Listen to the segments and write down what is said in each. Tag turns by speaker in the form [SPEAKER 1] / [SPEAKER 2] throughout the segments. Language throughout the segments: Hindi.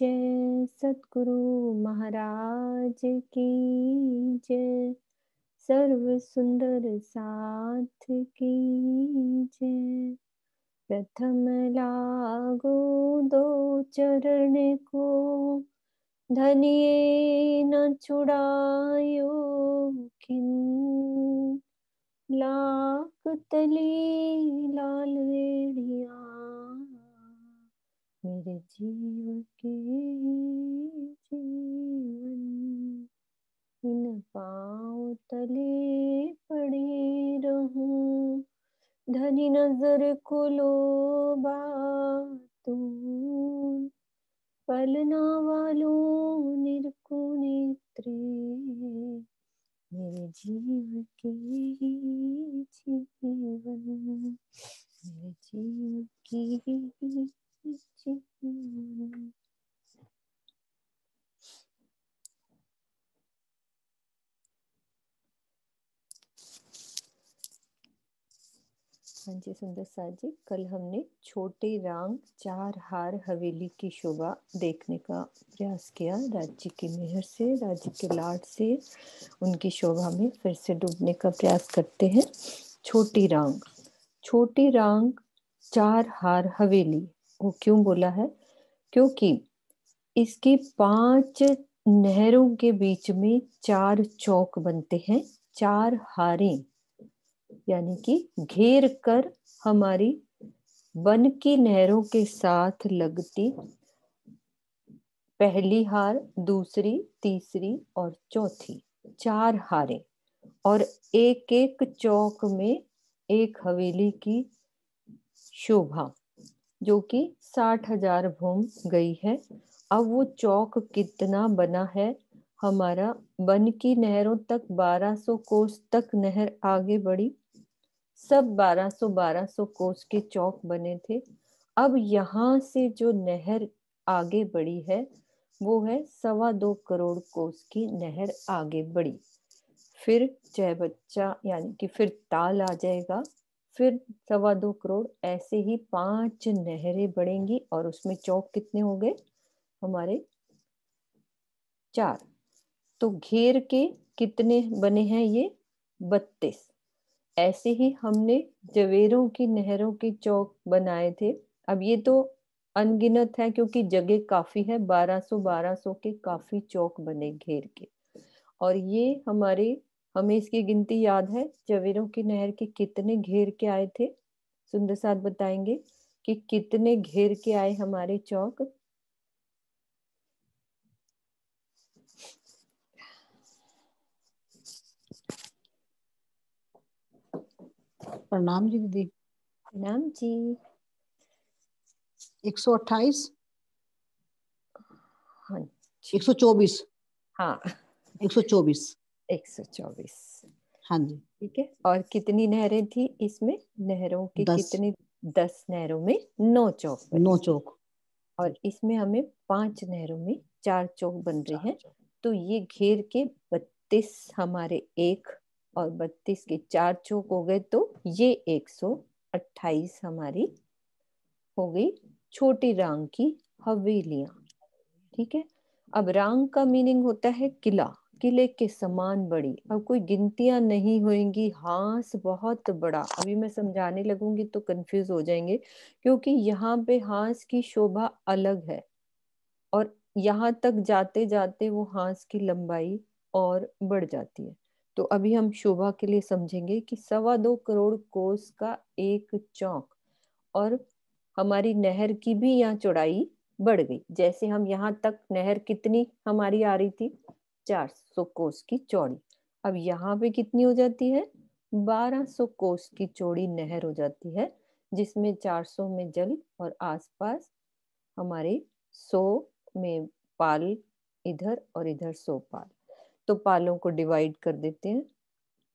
[SPEAKER 1] जय सतगुरु महाराज की जय सर्व सुंदर साथ की जय प्रथम लागो दो चरण को धनिये न छुड़ायो किन लाख तली लाल रेड़िया मेरे जीव के जीवन इन पाँव तले पड़े रहूं धनी नजर खुलो तू पलना वालों निरकु नेत्रे मेरे जीव के जीवन मेरे जीव की हाँ जी
[SPEAKER 2] सुंदर साहब जी कल हमने छोटे रांग चार हार हवेली की शोभा देखने का प्रयास किया राज्य के मेहर से राज्य के लाड से उनकी शोभा में फिर से डूबने का प्रयास करते हैं छोटी रांग छोटी रांग चार हार हवेली वो क्यों बोला है क्योंकि इसकी पांच नहरों के बीच में चार चौक बनते हैं चार हारे यानी कि घेर कर हमारी वन की नहरों के साथ लगती पहली हार दूसरी तीसरी और चौथी चार हारे और एक एक चौक में एक हवेली की शोभा जो कि साठ हजार भूम गई है अब वो चौक कितना बना है हमारा बन की नहरों तक 1200 कोस तक नहर आगे बढ़ी सब 1200 1200 कोस के चौक बने थे अब यहाँ से जो नहर आगे बढ़ी है वो है सवा दो करोड़ कोस की नहर आगे बढ़ी फिर चय बच्चा यानी कि फिर ताल आ जाएगा फिर सवा दो करोड़ ऐसे ही पांच नहरें बढ़ेंगी और उसमें चौक कितने हो गए हमारे चार तो घेर के कितने बने हैं ये बत्तीस ऐसे ही हमने जवेरों की नहरों के चौक बनाए थे अब ये तो अनगिनत है क्योंकि जगह काफी है 1200 1200 के काफी चौक बने घेर के और ये हमारे हमें इसकी गिनती याद है जवेरों की नहर के कितने घेर के आए थे सुंदर साथ बताएंगे कि कितने घेर के आए हमारे चौक
[SPEAKER 3] प्रणाम जी दीदी
[SPEAKER 1] प्रणाम जी एक सौ अट्ठाईस
[SPEAKER 2] हाँ एक सौ चौबीस हाँ एक सौ चौबीस एक सौ चौबीस हाँ जी ठीक है और कितनी नहरें थी इसमें नहरों की कितनी दस नहरों में नौ चौक नौ चौक और इसमें हमें पांच नहरों में चार चौक बन रहे हैं तो ये घेर के बत्तीस हमारे एक और बत्तीस के चार चौक हो गए तो ये एक सौ अट्ठाईस हमारी हो गई छोटी रांग की हवेलियां ठीक है अब रांग का मीनिंग होता है किला किले के समान बड़ी अब कोई गिनतियां नहीं होंगी हांस बहुत बड़ा अभी मैं समझाने लगूंगी तो कंफ्यूज हो जाएंगे क्योंकि यहाँ पे हांस की शोभा अलग है और यहाँ तक जाते जाते वो हांस की लंबाई और बढ़ जाती है तो अभी हम शोभा के लिए समझेंगे कि सवा दो करोड़ कोस का एक चौक और हमारी नहर की भी यहाँ चौड़ाई बढ़ गई जैसे हम यहाँ तक नहर कितनी हमारी आ रही थी चार सौ कोस की चौड़ी अब यहाँ पे कितनी हो जाती है बारह सौ कोस की चौड़ी नहर हो जाती है जिसमें चार सौ में जल और आसपास हमारे सौ में पाल इधर और इधर सौ पाल तो पालों को डिवाइड कर देते हैं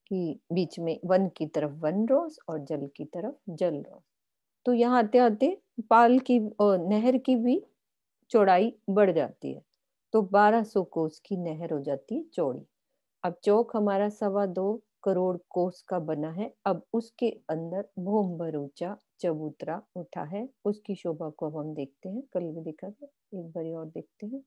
[SPEAKER 2] कि बीच में वन की तरफ वन रोज और जल की तरफ जल रोज तो यहाँ आते आते पाल की और नहर की भी चौड़ाई बढ़ जाती है तो 1200 कोस की नहर हो जाती है चौड़ी अब चौक हमारा सवा दो करोड़ कोस का बना है अब उसके अंदर भूम भरूचा चबूतरा उठा है उसकी शोभा को अब हम देखते हैं कल भी देखा था एक बार और देखते हैं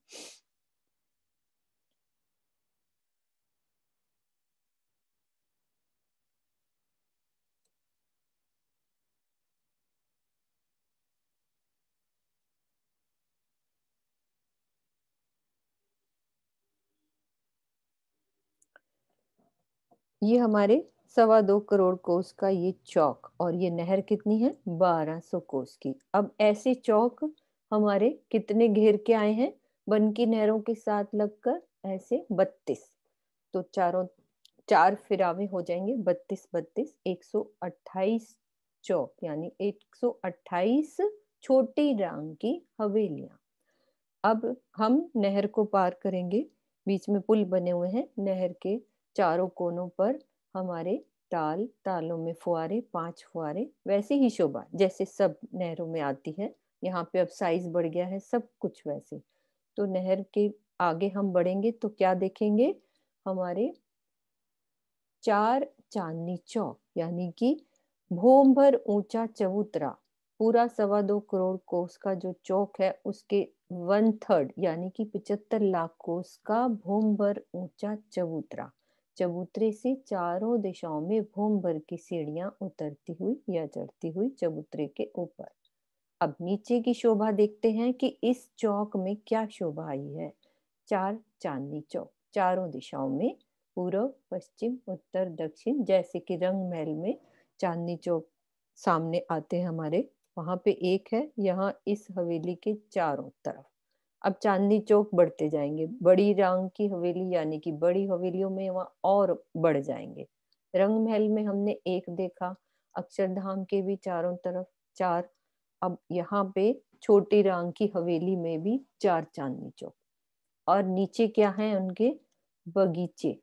[SPEAKER 2] ये हमारे सवा दो करोड़ कोस का ये चौक और ये नहर कितनी है बारह सौ कोस की अब ऐसे चौक हमारे कितने घेर के आए हैं बन की नहरों के साथ लगकर ऐसे बत्तीस तो चारों चार फिरावे हो जाएंगे बत्तीस बत्तीस एक सौ अट्ठाईस चौक यानी एक सौ अट्ठाईस छोटी रंग की हवेलियां अब हम नहर को पार करेंगे बीच में पुल बने हुए हैं नहर के चारों कोनों पर हमारे ताल तालों में फुआरे पांच फुआरे वैसे ही शोभा जैसे सब नहरों में आती है यहाँ पे अब साइज बढ़ गया है सब कुछ वैसे तो नहर के आगे हम बढ़ेंगे तो क्या देखेंगे हमारे चार चांदनी चौक यानी कि भोम भर ऊंचा चबूतरा पूरा सवा दो करोड़ कोस का जो चौक है उसके वन थर्ड यानी कि पिचहत्तर लाख कोस का भोम भर ऊंचा चबूतरा चबूतरे से चारों दिशाओं में भूम भर की सीढ़ियां उतरती हुई या चढ़ती हुई चबूतरे के ऊपर अब नीचे की शोभा देखते हैं कि इस चौक में क्या शोभा आई है चार चांदनी चौक चारों दिशाओं में पूर्व पश्चिम उत्तर दक्षिण जैसे कि रंग महल में चांदनी चौक सामने आते हैं हमारे वहां पे एक है यहाँ इस हवेली के चारों तरफ अब चांदनी चौक बढ़ते जाएंगे बड़ी रंग की हवेली यानी कि बड़ी हवेलियों में वहां और बढ़ जाएंगे रंग महल में हमने एक देखा अक्षरधाम के भी चारों तरफ चार अब यहाँ पे छोटी रंग की हवेली में भी चार चांदनी चौक और नीचे क्या है उनके बगीचे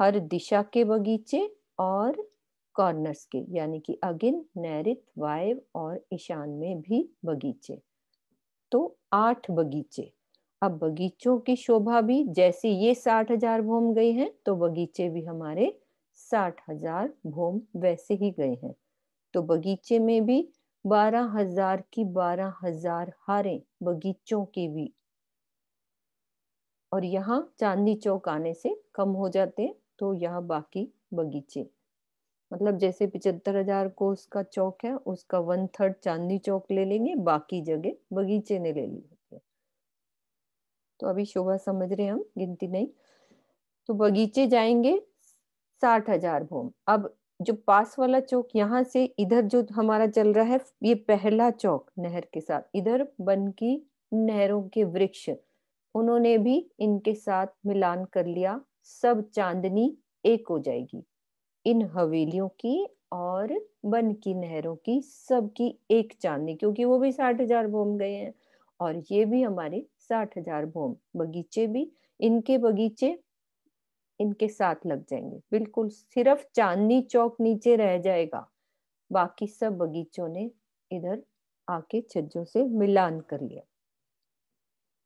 [SPEAKER 2] हर दिशा के बगीचे और कॉर्नर्स के यानी कि अगिन नैरित वायव और ईशान में भी बगीचे तो आठ बगीचे अब बगीचों की शोभा भी जैसे ये साठ हजार भोम गई हैं तो बगीचे भी हमारे साठ हजार भोम वैसे ही गए हैं तो बगीचे में भी बारह हजार की बारह हजार हारे बगीचों की भी और यहाँ चांदनी चौक आने से कम हो जाते हैं तो यहाँ बाकी बगीचे मतलब जैसे पिचहत्तर हजार कोस का चौक है उसका वन थर्ड चांदनी चौक ले लेंगे बाकी जगह बगीचे ने ले ली तो अभी शोभा समझ रहे हम गिनती नहीं तो बगीचे जाएंगे साठ हजार भूम अब जो पास वाला चौक यहाँ से इधर जो हमारा चल रहा है ये पहला चौक नहर के साथ इधर बन की नहरों के वृक्ष उन्होंने भी इनके साथ मिलान कर लिया सब चांदनी एक हो जाएगी इन हवेलियों की और बन की नहरों की सबकी एक चांदनी क्योंकि वो भी साठ हजार भोम गए हैं और ये भी हमारे साठ हजार भोम बगीचे भी इनके बगीचे इनके साथ लग जाएंगे बिल्कुल सिर्फ चांदनी चौक नीचे रह जाएगा बाकी सब बगीचों ने इधर आके छज्जों से मिलान कर लिया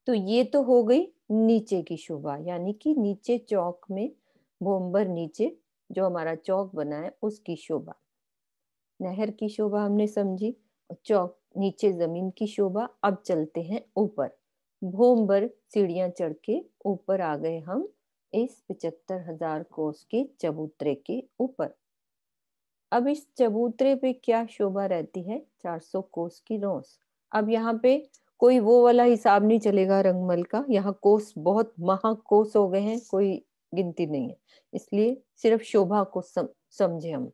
[SPEAKER 2] तो ये तो हो गई नीचे की शोभा यानी कि नीचे चौक में भोम्बर नीचे जो हमारा चौक बना है उसकी शोभा नहर की शोभा हमने समझी और चौक नीचे जमीन की शोभा अब चलते हैं ऊपर भूम भर सीढ़ियां चढ़ के ऊपर आ गए हम इस पचहत्तर हजार कोस के चबूतरे के ऊपर अब इस चबूतरे पे क्या शोभा रहती है 400 कोस की रोस अब यहाँ पे कोई वो वाला हिसाब नहीं चलेगा रंगमल का यहाँ कोस बहुत महाकोस हो गए हैं कोई गिनती नहीं है इसलिए सिर्फ शोभा को सम, समझे हम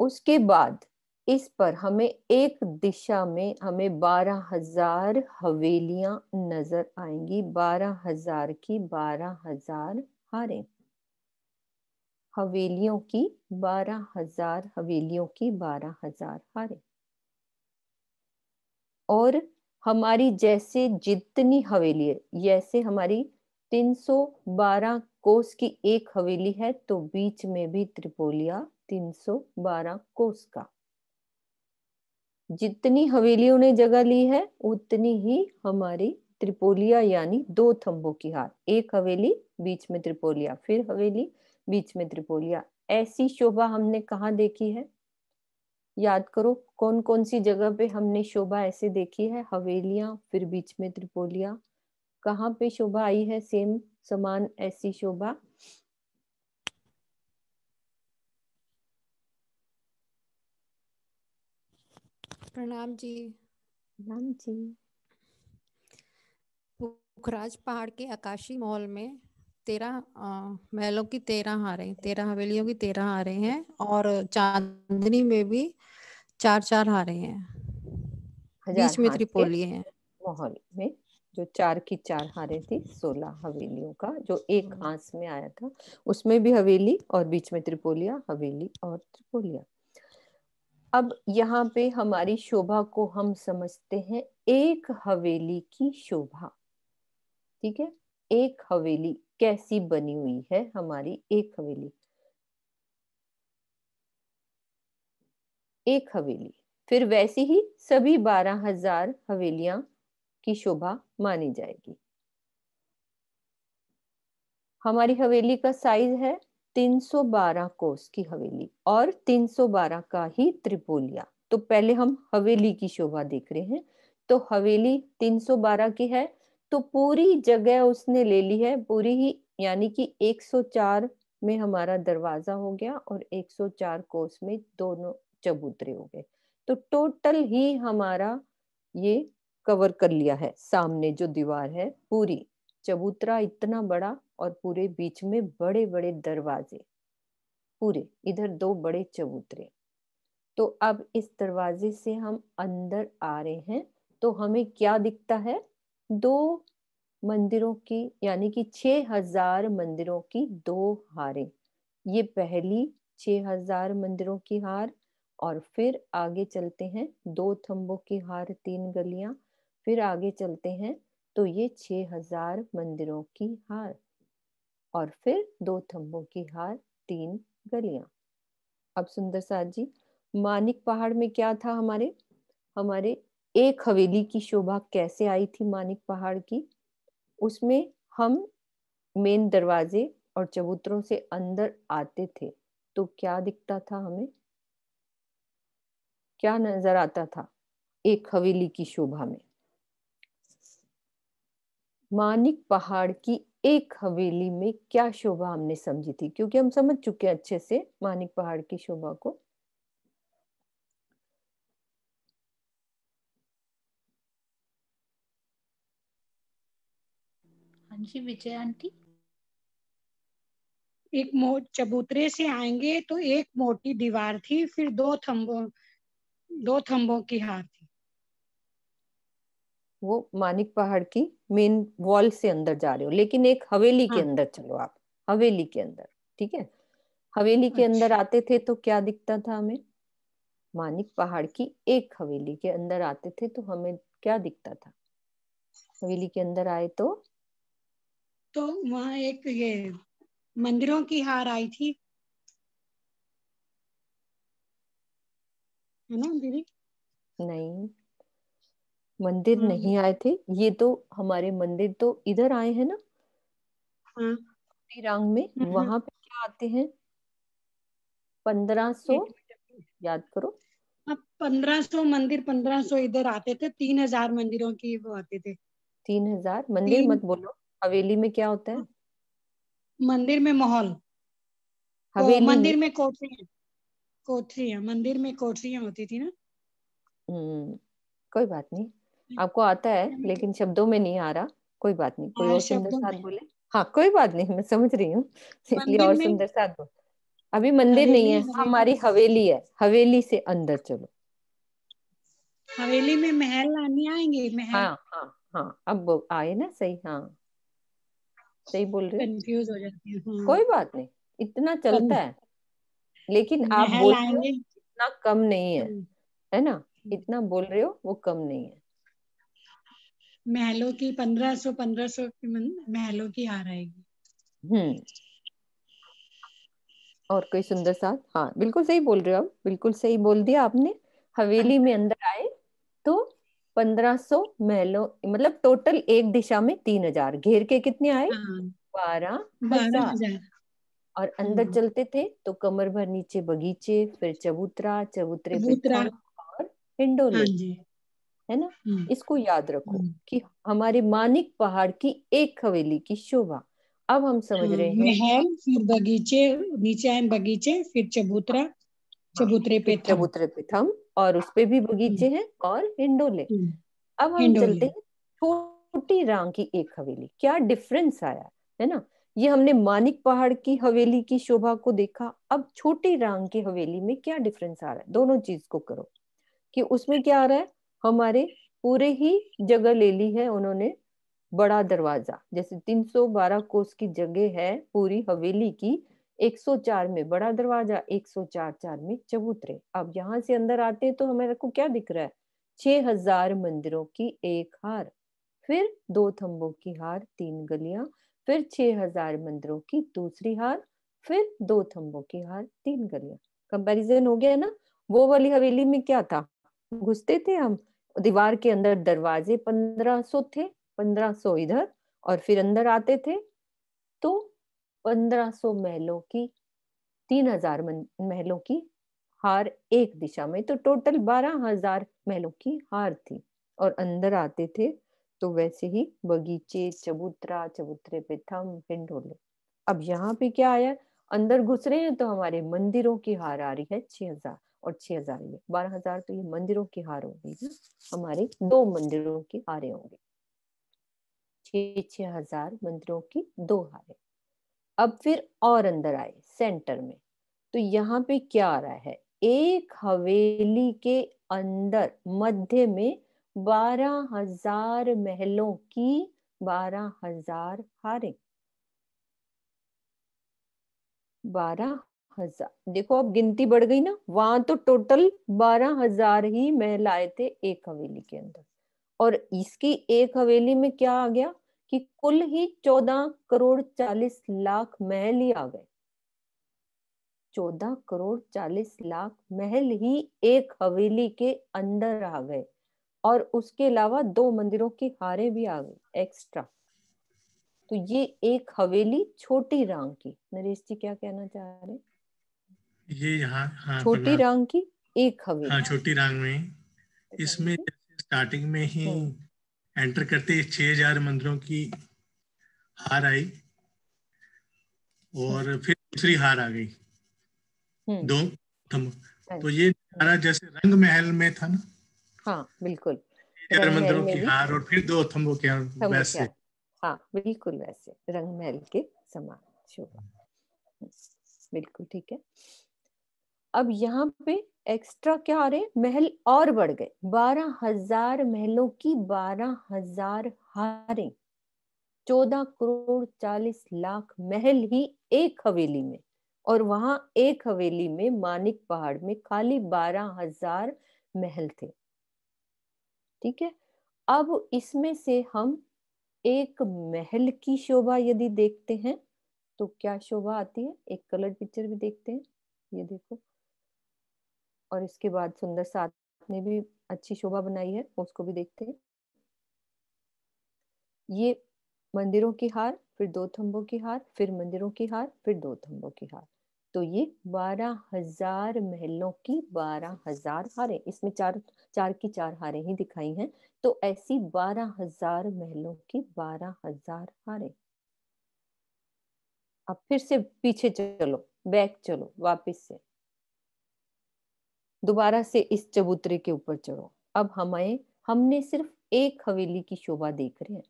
[SPEAKER 2] उसके बाद इस पर हमें एक दिशा में हमें बारह हजार हवेलियां नजर आएंगी बारह हजार की बारह हजार हारें हवेलियों की बारह हजार हवेलियों की बारह हजार हारें और हमारी जैसे जितनी हवेली जैसे हमारी 312 कोस की एक हवेली है तो बीच में भी त्रिपोलिया 312 कोस का जितनी हवेलियों ने जगह ली है उतनी ही हमारी त्रिपोलिया यानी दो थंबों की हार एक हवेली बीच में त्रिपोलिया फिर हवेली बीच में त्रिपोलिया ऐसी शोभा हमने कहा देखी है याद करो कौन कौन सी जगह पे हमने शोभा ऐसे देखी है हवेलियां फिर बीच में त्रिपोलिया कहाँ पे शोभा आई है सेम समान ऐसी शोभा
[SPEAKER 1] प्रणाम जी प्रणाम जी
[SPEAKER 2] पुखराज पहाड़ के आकाशी मॉल में तेरह
[SPEAKER 3] महलों की तेरह हारे तेरह हवेलियों की तेरह हारे हैं और चांदनी में भी चार चार हारे हैं
[SPEAKER 2] बीच में त्रिपोली है माहौल में जो चार की चार हारे थी सोलह हवेलियों का जो एक हम्म। आंस में आया था उसमें भी हवेली और बीच में त्रिपोलिया हवेली और त्रिपोलिया अब यहाँ पे हमारी शोभा को हम समझते हैं एक हवेली की शोभा ठीक है एक हवेली कैसी बनी हुई है हमारी एक हवेली एक हवेली फिर वैसी ही सभी बारह हजार हवेलियां की शोभा मानी जाएगी हमारी हवेली का साइज है 312 कोस की हवेली और 312 का ही त्रिपोलिया तो पहले हम हवेली की शोभा देख रहे हैं तो हवेली 312 की है तो पूरी जगह उसने ले ली है पूरी ही यानी कि 104 में हमारा दरवाजा हो गया और 104 कोस में दोनों चबूतरे हो गए तो टोटल ही हमारा ये कवर कर लिया है सामने जो दीवार है पूरी चबूतरा इतना बड़ा और पूरे बीच में बड़े बड़े दरवाजे पूरे इधर दो बड़े चबूतरे तो अब इस दरवाजे से हम अंदर आ रहे हैं तो हमें क्या दिखता है दो मंदिरों की यानी कि छः हजार मंदिरों की दो हारे ये पहली छ हजार मंदिरों की हार और फिर आगे चलते हैं दो थंबों की हार तीन गलियां फिर आगे चलते हैं तो ये छः हजार मंदिरों की हार और फिर दो थम्बों की हार तीन गलियां अब सुंदर साहद जी मानिक पहाड़ में क्या था हमारे हमारे एक हवेली की शोभा कैसे आई थी मानिक पहाड़ की उसमें हम मेन दरवाजे और चबूतरों से अंदर आते थे तो क्या दिखता था हमें क्या नजर आता था एक हवेली की शोभा में मानिक पहाड़ की एक हवेली में क्या शोभा हमने समझी थी क्योंकि हम समझ चुके हैं अच्छे से मानिक पहाड़ की शोभा को
[SPEAKER 1] हाँ जी विजय आंटी एक मो चबूतरे से आएंगे तो एक मोटी दीवार थी फिर दो थंबों दो थंबों की हार
[SPEAKER 2] वो मानिक पहाड़ की मेन वॉल से अंदर जा रहे हो लेकिन एक हवेली हाँ. के अंदर चलो आप हवेली के अंदर ठीक है हवेली के अंदर अच्छा। आते थे तो क्या दिखता था हमें मानिक पहाड़ की एक हवेली के अंदर आते थे तो हमें क्या दिखता था हवेली के अंदर आए तो तो वहाँ एक ये
[SPEAKER 1] मंदिरों की हार आई थी है ना दीदी
[SPEAKER 2] नहीं मंदिर हम्म, नहीं आए थे ये तो हमारे मंदिर तो इधर आए हैं ना हाँ। रांग में हम्म,
[SPEAKER 1] हम्म। वहां पे क्या आते हैं पंद्रह सो याद करो हाँ, पंद्रह सौ मंदिर पंद्रह सौ इधर आते थे तीन हजार मंदिरों की वो आते थे
[SPEAKER 2] तीन हजार मंदिर मत बोलो हवेली में क्या होता है मंदिर में माहौल
[SPEAKER 1] हवेली मंदिर में कोठरी कोठरी मंदिर में
[SPEAKER 2] कोठरिया होती थी ना कोई बात नहीं आपको आता है लेकिन शब्दों में नहीं आ रहा कोई बात नहीं कोई हाँ, और सुंदर साथ बोले हाँ कोई बात नहीं मैं समझ रही हूँ इसलिए और सुंदर साथ बोले अभी मंदिर नहीं है हमारी हवेली है हवेली से अंदर चलो
[SPEAKER 1] हवेली में महल आने आएंगे महल हाँ हाँ
[SPEAKER 2] हाँ अब आए ना सही हाँ
[SPEAKER 1] सही बोल रहे कंफ्यूज हो जाती हूँ
[SPEAKER 2] कोई बात नहीं इतना चलता है लेकिन आप बोल रहे हो इतना कम नहीं है हम्म। है ना इतना बोल रहे हो वो कम नहीं है
[SPEAKER 1] महलों की पंद्रह सौ पंद्रह सौ की महलों की आ रहेगी हम्म
[SPEAKER 2] और कोई सुंदर साथ हाँ बिल्कुल सही बोल रहे हो आप बिल्कुल सही बोल दिया आपने हवेली में अंदर आए तो पंद्रह सौ महलों मतलब टोटल एक दिशा में तीन हजार घेर के कितने आए हाँ। बारह हजार और अंदर हाँ। चलते थे तो कमर भर नीचे बगीचे फिर चबूतरा चबूतरे पे और इंडोले हाँ है ना हम्म। इसको याद रखो हम्म। कि हमारे मानिक पहाड़ की एक हवेली की शोभा अब हम समझ रहे हैं महल फिर बगीचे नीचे बगीचे फिर चबूतरा चबूतरे पे चबूतरे पे थम और उस पे भी बगीचे हम्म। हैं और हिंडोले अब हम चलते हैं छोटी रांग की एक हवेली क्या डिफरेंस आया है ना ये हमने मानिक पहाड़ की हवेली की शोभा को देखा अब छोटी रांग की हवेली में क्या डिफरेंस आ रहा है दोनों चीज को करो कि उसमें क्या आ रहा है हमारे पूरे ही जगह ले ली है उन्होंने बड़ा दरवाजा जैसे 312 कोस की जगह है पूरी हवेली की 104 में बड़ा दरवाजा 104 चार में चबूतरे अब यहाँ से अंदर आते हैं तो हमारे को क्या दिख रहा है छह हजार मंदिरों की एक हार फिर दो थंबों की हार तीन गलियां फिर छह हजार मंदिरों की दूसरी हार फिर दो थंबों की हार तीन गलियां कंपैरिजन हो गया है ना वो वाली हवेली में क्या था घुसते थे हम दीवार के अंदर दरवाजे पंद्रह सो थे पंद्रह सो इधर और फिर अंदर आते थे तो पंद्रह सौ महलों की तीन हजार महलों की हार एक दिशा में तो टोटल बारह हजार महलों की हार थी और अंदर आते थे तो वैसे ही बगीचे चबूतरा चबूतरे पे थम हिंडोले अब यहाँ पे क्या आया अंदर घुस रहे हैं तो हमारे मंदिरों की हार आ रही है छह हजार और छह हजार में बारह हजार तो ये मंदिरों की हार होंगे हमारे दो मंदिरों की हारे होंगे छ छह हजार मंदिरों की दो हारे अब फिर और अंदर आए सेंटर में तो यहाँ पे क्या आ रहा है एक हवेली के अंदर मध्य में बारह हजार महलों की बारह हजार हारे बारह हजार देखो अब गिनती बढ़ गई ना वहां तो टोटल बारह हजार ही महल आए थे एक हवेली के अंदर और इसकी एक हवेली में क्या आ गया कि कुल ही चौदह करोड़ चालीस लाख महल ही आ गए चौदह करोड़ चालीस लाख महल ही एक हवेली के अंदर आ गए और उसके अलावा दो मंदिरों की हारे भी आ गई एक्स्ट्रा तो ये एक हवेली छोटी रंग की नरेश जी क्या कहना चाह रहे
[SPEAKER 1] ये यहाँ हाँ, छोटी
[SPEAKER 2] रंग की एक हवेली
[SPEAKER 1] हाँ छोटी रंग में इसमें स्टार्टिंग में ही एंटर हाँ। करते छह हजार मंदिरों की हार आई और हाँ। फिर दूसरी हार आ गई हम्म। दो हाँ। तो ये सारा जैसे रंग महल में था ना हाँ बिल्कुल मंदिरों की हार और फिर दो थम्बों के हार वैसे
[SPEAKER 2] हाँ बिल्कुल वैसे रंग महल के समान शोभा बिल्कुल ठीक है अब यहाँ पे एक्स्ट्रा क्या आ रहे महल और बढ़ गए बारह हजार महलों की बारह हजार हारे चौदह करोड़ चालीस लाख महल ही एक हवेली में और वहां एक हवेली में मानिक पहाड़ में खाली बारह हजार महल थे ठीक है अब इसमें से हम एक महल की शोभा यदि देखते हैं तो क्या शोभा आती है एक कलर पिक्चर भी देखते हैं ये देखो और इसके बाद सुंदर साथ ने भी अच्छी शोभा बनाई है उसको भी देखते हैं ये मंदिरों की हार फिर दो थम्बों की हार फिर मंदिरों की हार फिर दो थम्बों की हार तो ये बारह हजार महलों की बारह हजार हारे इसमें चार चार की चार हारें ही दिखाई हैं तो ऐसी बारह हजार महलों की बारह हजार हारें अब फिर से पीछे चलो बैक चलो वापस से दोबारा से इस चबूतरे के ऊपर चढ़ो अब हमें हमने सिर्फ एक हवेली की शोभा देख रहे हैं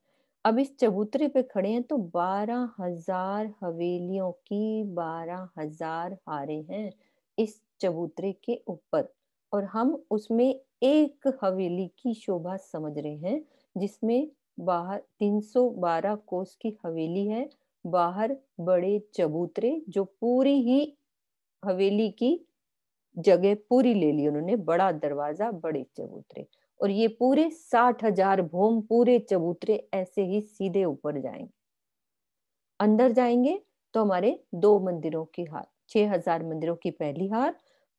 [SPEAKER 2] अब इस चबूतरे पे खड़े हैं तो बारह हजार हवेलियों की बारह हजार हारे हैं इस चबूतरे के ऊपर और हम उसमें एक हवेली की शोभा समझ रहे हैं जिसमें बाहर तीन बारह कोस की हवेली है बाहर बड़े चबूतरे जो पूरी ही हवेली की जगह पूरी ले ली उन्होंने बड़ा दरवाजा बड़े चबूतरे और ये पूरे साठ हजार भोम पूरे चबूतरे ऐसे ही सीधे ऊपर जाएंगे अंदर जाएंगे तो हमारे दो मंदिरों की हार छह हजार मंदिरों की पहली हार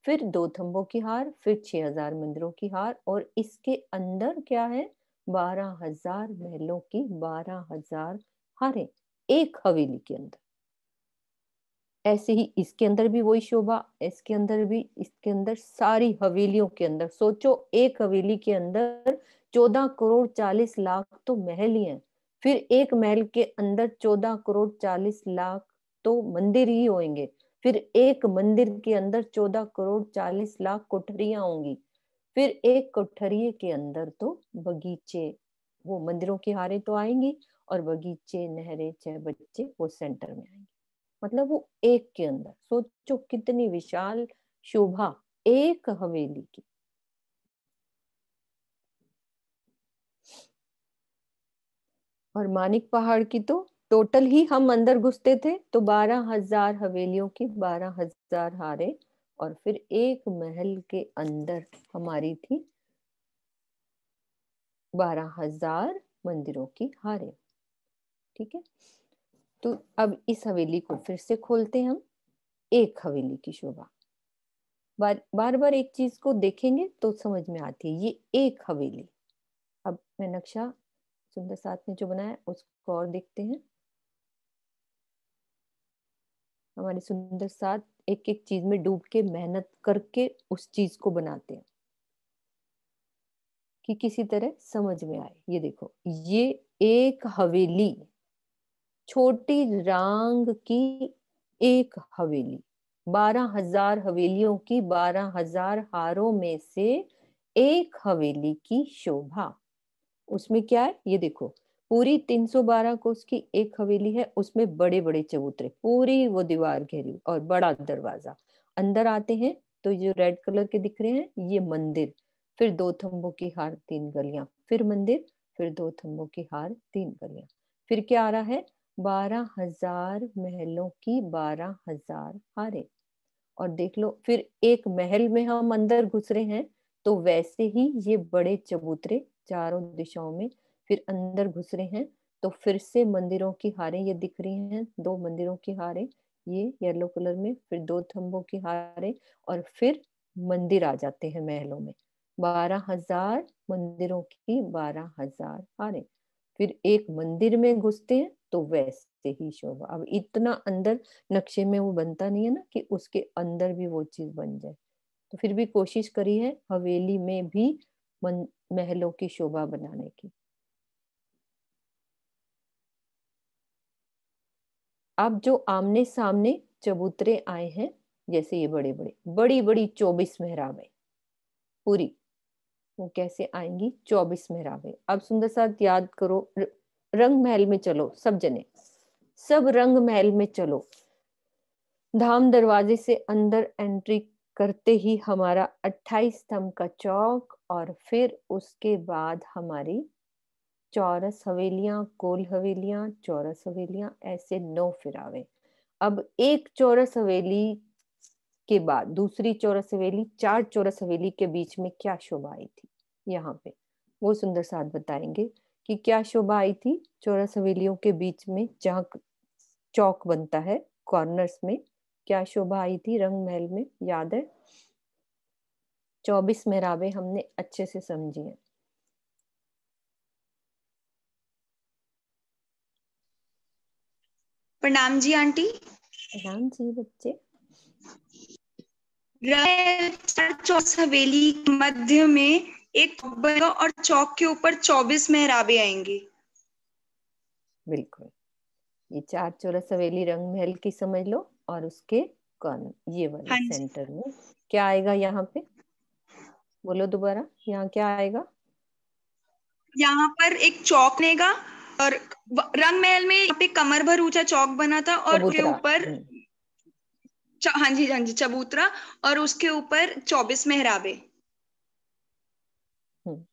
[SPEAKER 2] फिर दो थंबों की हार फिर छह हजार मंदिरों की हार और इसके अंदर क्या है बारह हजार महलों की बारह हजार हारे एक हवेली के अंदर ऐसे ही इसके अंदर भी वही शोभा इसके अंदर भी इसके अंदर सारी हवेलियों के अंदर सोचो एक हवेली के अंदर चौदह करोड़ चालीस लाख तो महल ही हैं फिर एक महल के अंदर चौदह करोड़ चालीस लाख तो मंदिर ही होंगे फिर एक मंदिर के अंदर चौदह करोड़ चालीस लाख कोठरिया होंगी फिर एक कोठरिए के अंदर तो बगीचे वो मंदिरों की हारे तो आएंगी और बगीचे नहरे छह बच्चे वो सेंटर में आएंगे मतलब वो एक के अंदर सोचो कितनी विशाल शोभा एक हवेली की और मानिक पहाड़ की तो टोटल ही हम अंदर घुसते थे तो बारह हजार हवेलियों की बारह हजार हारे और फिर एक महल के अंदर हमारी थी बारह हजार मंदिरों की हारे ठीक है तो अब इस हवेली को फिर से खोलते हम एक हवेली की शोभा बार बार बार एक चीज को देखेंगे तो समझ में आती है ये एक हवेली अब मैं नक्शा सुंदर साथ ने जो बनाया उसको और देखते हैं हमारे सुंदर साथ एक एक चीज में डूब के मेहनत करके उस चीज को बनाते हैं कि किसी तरह समझ में आए ये देखो ये एक हवेली छोटी रांग की एक हवेली बारह हजार हवेलियों की बारह हजार हारों में से एक हवेली की शोभा उसमें क्या है ये देखो पूरी 312 कोस की एक हवेली है उसमें बड़े बड़े चबूतरे पूरी वो दीवार घेरी और बड़ा दरवाजा अंदर आते हैं तो जो रेड कलर के दिख रहे हैं ये मंदिर फिर दो थम्बों की हार तीन गलियां फिर मंदिर फिर दो थम्बों की हार तीन गलियां फिर क्या आ रहा है बारह हजार महलों की बारह हजार हारे और देख लो फिर एक महल में हम अंदर घुस रहे हैं तो वैसे ही ये बड़े चबूतरे चारों दिशाओं में फिर अंदर घुस रहे हैं तो फिर से मंदिरों की हारे ये दिख रही हैं दो मंदिरों की हारे ये येलो कलर में फिर दो थंबों की हारे और फिर मंदिर आ जाते हैं महलों में बारह हजार मंदिरों की बारह हजार हारे फिर एक मंदिर में घुसते हैं तो वैसे ही शोभा अब इतना अंदर नक्शे में वो बनता नहीं है ना कि उसके अंदर भी वो चीज बन जाए तो फिर भी कोशिश करी है हवेली में भी मन, महलों की शोभा बनाने की अब जो आमने सामने चबूतरे आए हैं जैसे ये बड़े बड़े बड़ी बड़ी चौबीस मेहराब है पूरी वो कैसे आएंगी चौबीस मेहराबे अब सुंदर साथ याद करो रंग महल में चलो सब जने सब रंग महल में चलो धाम दरवाजे से अंदर एंट्री करते ही हमारा अट्ठाईस स्तंभ का चौक और फिर उसके बाद हमारी चौरस हवेलियां कोल हवेलियां चौरस हवेलियां ऐसे नौ फिरावे अब एक चौरस हवेली के बाद दूसरी चौरस हवेली चार चौरस हवेली के बीच में क्या शोभा आई थी यहाँ पे वो सुंदर साथ बताएंगे कि क्या शोभा आई थी चौरस हवेलियों के बीच में जहाँ चौक बनता है कॉर्नर्स में क्या शोभा आई थी रंग महल में याद है चौबीस मेहराबे हमने अच्छे से समझी है
[SPEAKER 1] प्रणाम जी आंटी प्रणाम जी बच्चे हवेली मध्य में एक और चौक के ऊपर चौबीस मेहराबे आएंगे
[SPEAKER 2] बिल्कुल ये चार चौरस हवेली रंग महल की समझ लो और उसके कौन ये वाले हाँ सेंटर में क्या आएगा यहाँ पे बोलो दोबारा यहाँ क्या आएगा यहाँ पर एक चौक लेगा और रंग महल में यहाँ पे कमर भर ऊंचा चौक बना था और उसके ऊपर हम्म। हाँ जी हाँ जी चबूतरा और उसके ऊपर चौबीस मेहराबे हम्म,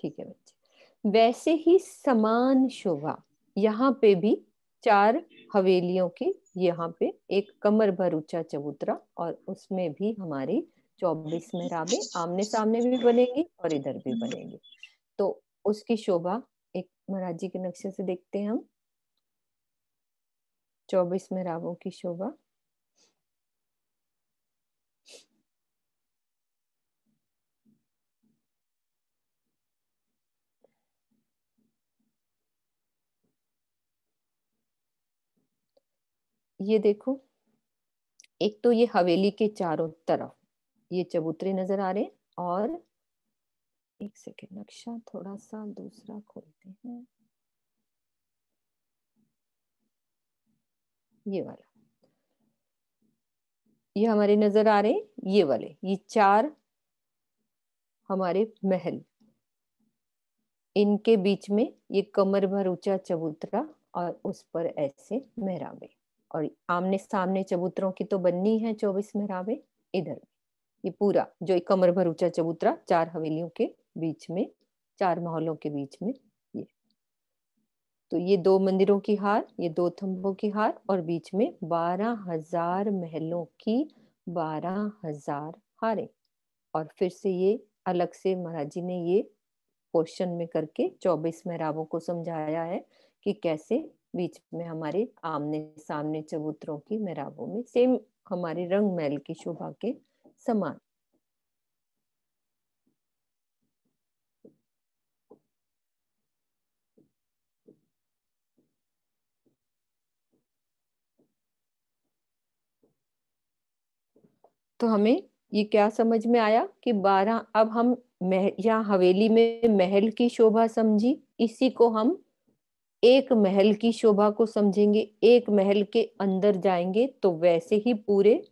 [SPEAKER 2] ठीक है बच्चे वैसे ही समान शोभा यहाँ पे भी चार हवेलियों की यहाँ पे एक कमर भर ऊंचा चबूतरा और उसमें भी हमारी चौबीस मेहराबे आमने सामने भी बनेगी और इधर भी बनेगी तो उसकी शोभा एक महाराज जी के नक्शे से देखते हैं हम चौबीस मेहराबों की शोभा ये देखो एक तो ये हवेली के चारों तरफ ये चबूतरे नजर आ रहे और एक सेकेंड नक्शा थोड़ा सा दूसरा खोलते हैं ये वाला ये हमारे नजर आ रहे ये वाले ये चार हमारे महल इनके बीच में ये कमर भर ऊंचा चबूतरा और उस पर ऐसे मेहराबे और आमने सामने चबूतरों की तो बननी है चौबीस मेहराबे इधर ये पूरा जो एक कमर भर ऊंचा चबूतरा चार हवेलियों के बीच में चार महलों के बीच में ये तो ये दो मंदिरों की हार ये दो थम्भों की हार और बीच में बारह हजार महलों की बारह हजार हारे और फिर से ये अलग से महाराज जी ने ये पोर्शन में करके चौबीस मेहराबों को समझाया है कि कैसे बीच में हमारे आमने सामने चबूतरों की मेहराबों में सेम हमारे रंग महल की शोभा के समान तो हमें ये क्या समझ में आया कि बारह अब हम यहाँ हवेली में महल की शोभा समझी इसी को हम एक महल की शोभा को समझेंगे एक महल के अंदर जाएंगे तो वैसे ही पूरे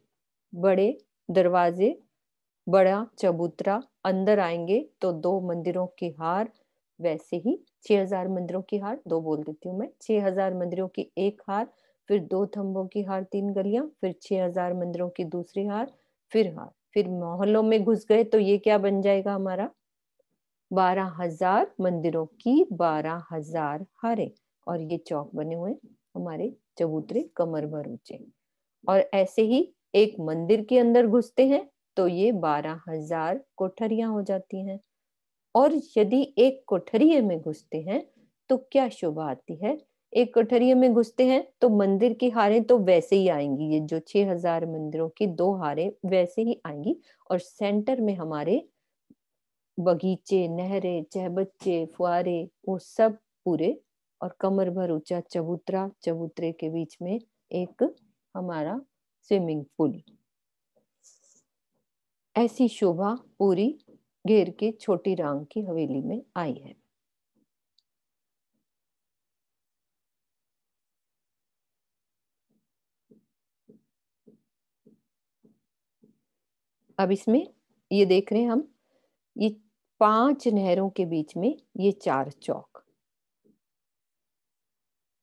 [SPEAKER 2] बड़े दरवाजे बड़ा चबूतरा अंदर आएंगे तो दो मंदिरों की हार वैसे ही छह हजार मंदिरों की हार दो बोल देती हूँ मैं छह हजार मंदिरों की एक हार फिर दो थंबों की हार तीन गलियां फिर छह हजार मंदिरों की दूसरी हार फिर हार फिर मोहल्लों में घुस गए तो ये क्या बन जाएगा हमारा बारह हजार मंदिरों की बारह हजार हारे और ये चौक बने हुए हमारे चबूतरे कमर भर ऊंचे और ऐसे ही एक मंदिर के अंदर घुसते हैं तो ये बारह हजार कोठरिया हो जाती हैं और यदि एक कोठरिए में घुसते हैं तो क्या शोभा आती है एक कोठरिए में घुसते हैं तो मंदिर की हारें तो वैसे ही आएंगी ये जो छह हजार मंदिरों की दो हारें वैसे ही आएंगी और सेंटर में हमारे बगीचे नहरे चहबच्चे फुआरे वो सब पूरे और कमर भर ऊंचा चबूतरा चबूतरे के बीच में एक हमारा स्विमिंग पूल ऐसी शोभा पूरी घेर के छोटी रांग की हवेली में आई है अब इसमें ये देख रहे हैं हम ये पांच नहरों के बीच में ये चार चौक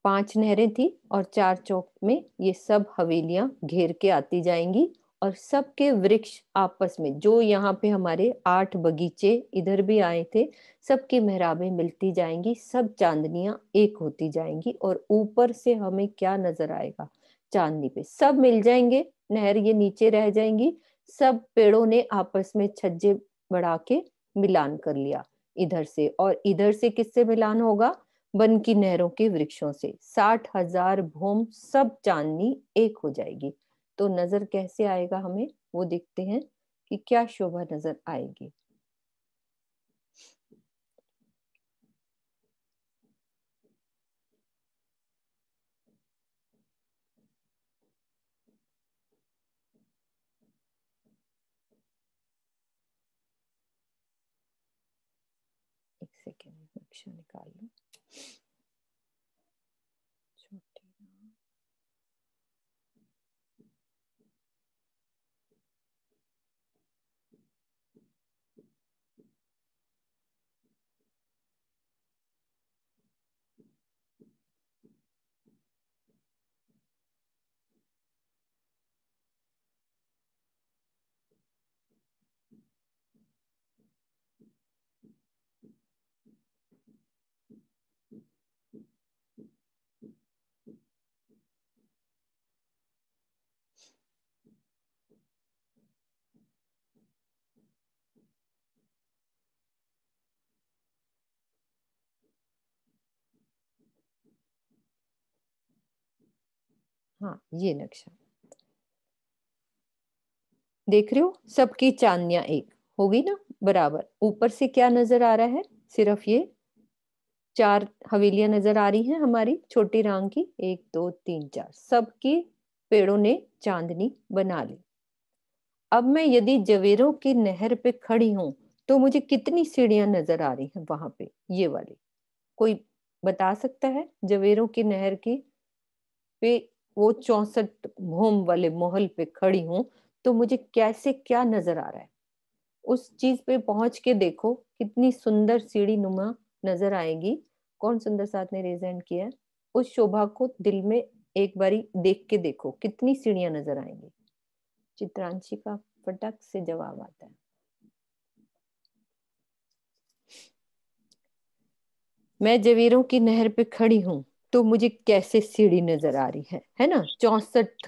[SPEAKER 2] पांच नहरें थी और चार चौक में ये सब हवेलियां घेर के आती जाएंगी और सबके वृक्ष आपस में जो यहाँ पे हमारे आठ बगीचे इधर भी आए थे सबकी मेहराबें मिलती जाएंगी सब चांदनियां एक होती जाएंगी और ऊपर से हमें क्या नजर आएगा चांदनी पे सब मिल जाएंगे नहर ये नीचे रह जाएंगी सब पेड़ों ने आपस में छज्जे बढ़ा के मिलान कर लिया इधर से और इधर से किससे मिलान होगा वन की नहरों के वृक्षों से साठ हजार भूम सब चांदनी एक हो जाएगी तो नजर कैसे आएगा हमें वो देखते हैं कि क्या शोभा नजर आएगी
[SPEAKER 1] いけないの記者に変える。
[SPEAKER 2] हाँ ये नक्शा देख रहे हो सबकी चांदिया एक होगी ना बराबर ऊपर से क्या नजर आ रहा है सिर्फ ये चार हवेलियां नजर आ रही हैं हमारी छोटी रांग की एक दो तीन चार सबकी पेड़ों ने चांदनी बना ली अब मैं यदि जवेरों की नहर पे खड़ी हूं तो मुझे कितनी सीढ़ियां नजर आ रही हैं वहां पे ये वाली कोई बता सकता है जवेरों की नहर की पे वो चौसठ भूम वाले मोहल पे खड़ी हूँ तो मुझे कैसे क्या नजर आ रहा है उस चीज पे पहुंच के देखो कितनी सुंदर सीढ़ी नुमा नजर आएगी कौन सुंदर साथ ने रेजेंट किया उस शोभा को दिल में एक बारी देख के देखो कितनी सीढ़ियां नजर आएंगी चित्रांशी का फटक से जवाब आता है मैं जवीरों की नहर पे खड़ी हूँ तो मुझे कैसे सीढ़ी नजर आ रही है है ना चौसठ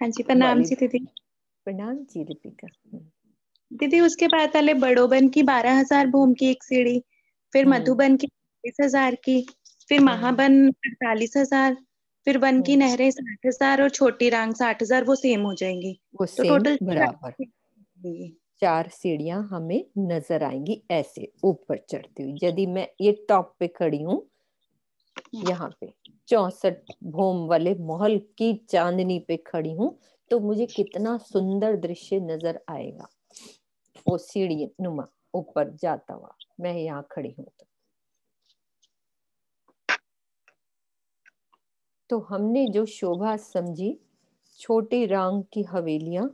[SPEAKER 1] हाँ जी प्रणाम जी दीदी
[SPEAKER 2] प्रणाम जी दीपिका हम्म।
[SPEAKER 1] दीदी उसके बाद पहले बड़ोबन की बारह हजार भूम की एक सीढ़ी फिर हम्म। मधुबन की बीस हजार की फिर हम्म। महाबन अड़तालीस हजार फिर वन की नहरें साठ हजार और छोटी रांग साठ हजार वो सेम हो जाएंगी वो तो टोटल बराबर
[SPEAKER 2] चार सीढ़ियां हमें नजर आएंगी ऐसे ऊपर चढ़ती हुई यदि मैं ये टॉप पे खड़ी हूँ यहाँ पे चौसठ भोम वाले महल की चांदनी पे खड़ी हूँ तो मुझे कितना सुंदर दृश्य नजर आएगा वो सीढ़ी नुमा ऊपर जाता हुआ मैं यहाँ खड़ी हूँ तो तो हमने जो शोभा समझी छोटी रंग की हवेलियां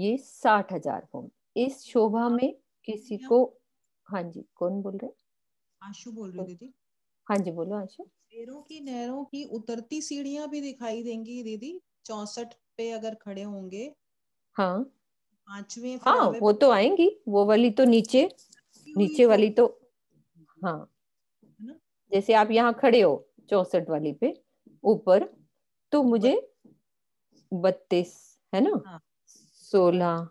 [SPEAKER 2] ये साठ हजार होम इस शोभा में किसी को हाँ जी कौन बोल रहे
[SPEAKER 3] आशु बोल रही दीदी
[SPEAKER 2] हाँ जी बोलो आशा
[SPEAKER 3] पेड़ों की नहरों की उतरती सीढ़ियां भी दिखाई देंगी दीदी चौसठ पे अगर खड़े होंगे हाँ पांचवें हाँ वो तो
[SPEAKER 2] आएंगी वो वाली तो नीचे नीचे वाली तो, तो हाँ जैसे आप यहाँ खड़े हो चौसठ वाली पे ऊपर तो मुझे बत्तीस है ना हाँ। सोलह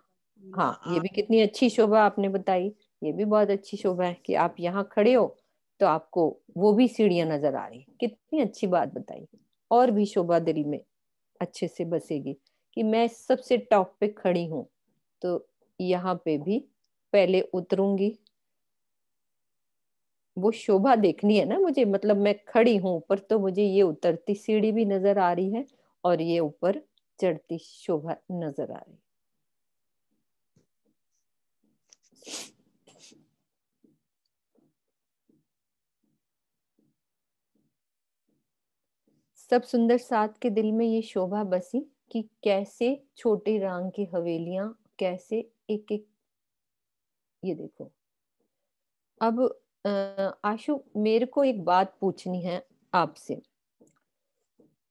[SPEAKER 2] हाँ ये भी कितनी अच्छी शोभा आपने बताई ये भी बहुत अच्छी शोभा है कि आप यहाँ खड़े हो तो आपको वो भी सीढ़ियां नजर आ रही कितनी अच्छी बात बताई और भी शोभा दिल में अच्छे से बसेगी कि मैं सबसे टॉप पे खड़ी हूँ तो यहाँ पे भी पहले उतरूंगी वो शोभा देखनी है ना मुझे मतलब मैं खड़ी हूं ऊपर तो मुझे ये उतरती सीढ़ी भी नजर आ रही है और ये ऊपर चढ़ती शोभा नजर आ रही है सब सुंदर साथ के दिल में ये शोभा बसी कि कैसे छोटे रंग की हवेलियां कैसे एक एक ये देखो अब आशु मेरे को एक बात पूछनी है आपसे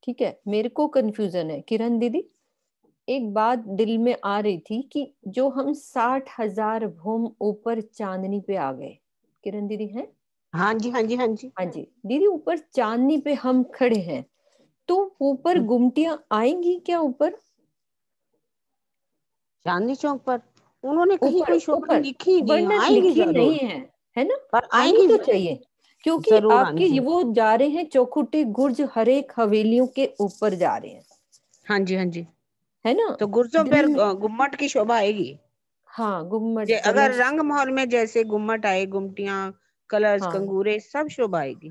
[SPEAKER 2] ठीक है मेरे को कंफ्यूजन है किरण दीदी एक बात दिल में आ रही थी कि जो हम साठ हजार भूम ऊपर चांदनी पे आ गए किरण दीदी हैं हाँ जी हाँ जी हाँ जी हाँ जी दीदी ऊपर चांदनी पे हम खड़े हैं तो ऊपर हम्म। गुमटियां आएंगी क्या ऊपर चांदनी चौक पर उन्होंने कहीं कोई शोभा लिखी नहीं लिखी नहीं है है ना पर आएंगी तो चाहिए क्योंकि आपके वो जा रहे हैं चौखुटे गुर्ज हरेक हवेलियों के ऊपर जा रहे हैं हाँ जी हाँ जी है ना तो गुर्जों पर गुम्मट की शोभा आएगी हाँ गुम्मट अगर रंग माहौल में जैसे गुम्मट आए गुमटिया कलर्स हाँ, कंगूरे सब शोभा आएगी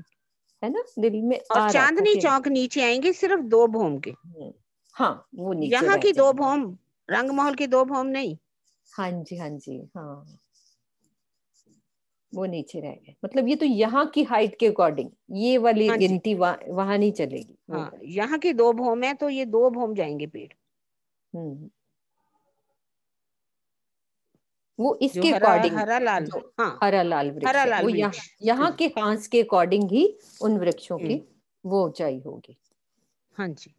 [SPEAKER 2] है ना दिल्ली में और चांदनी चौक नीचे आएंगे सिर्फ दो भोम के हम्म, हाँ वो नीचे यहाँ की दो भोम रंग महल की दो भोम नहीं हाँ जी हाँ जी हाँ वो नीचे रह गए मतलब ये तो यहाँ की हाइट के अकॉर्डिंग ये वाली हाँ गिनती वहां नहीं चलेगी हाँ यहाँ के दो भोम है तो ये दो भोम जाएंगे पेड़ हम्म वो इसके अकॉर्डिंग हरा, लाल हाँ, हरा लाल वृक्ष हरा लाल वो यहाँ यहाँ के कांस के अकॉर्डिंग ही उन वृक्षों की हम्म। वो ऊंचाई होगी हाँ जी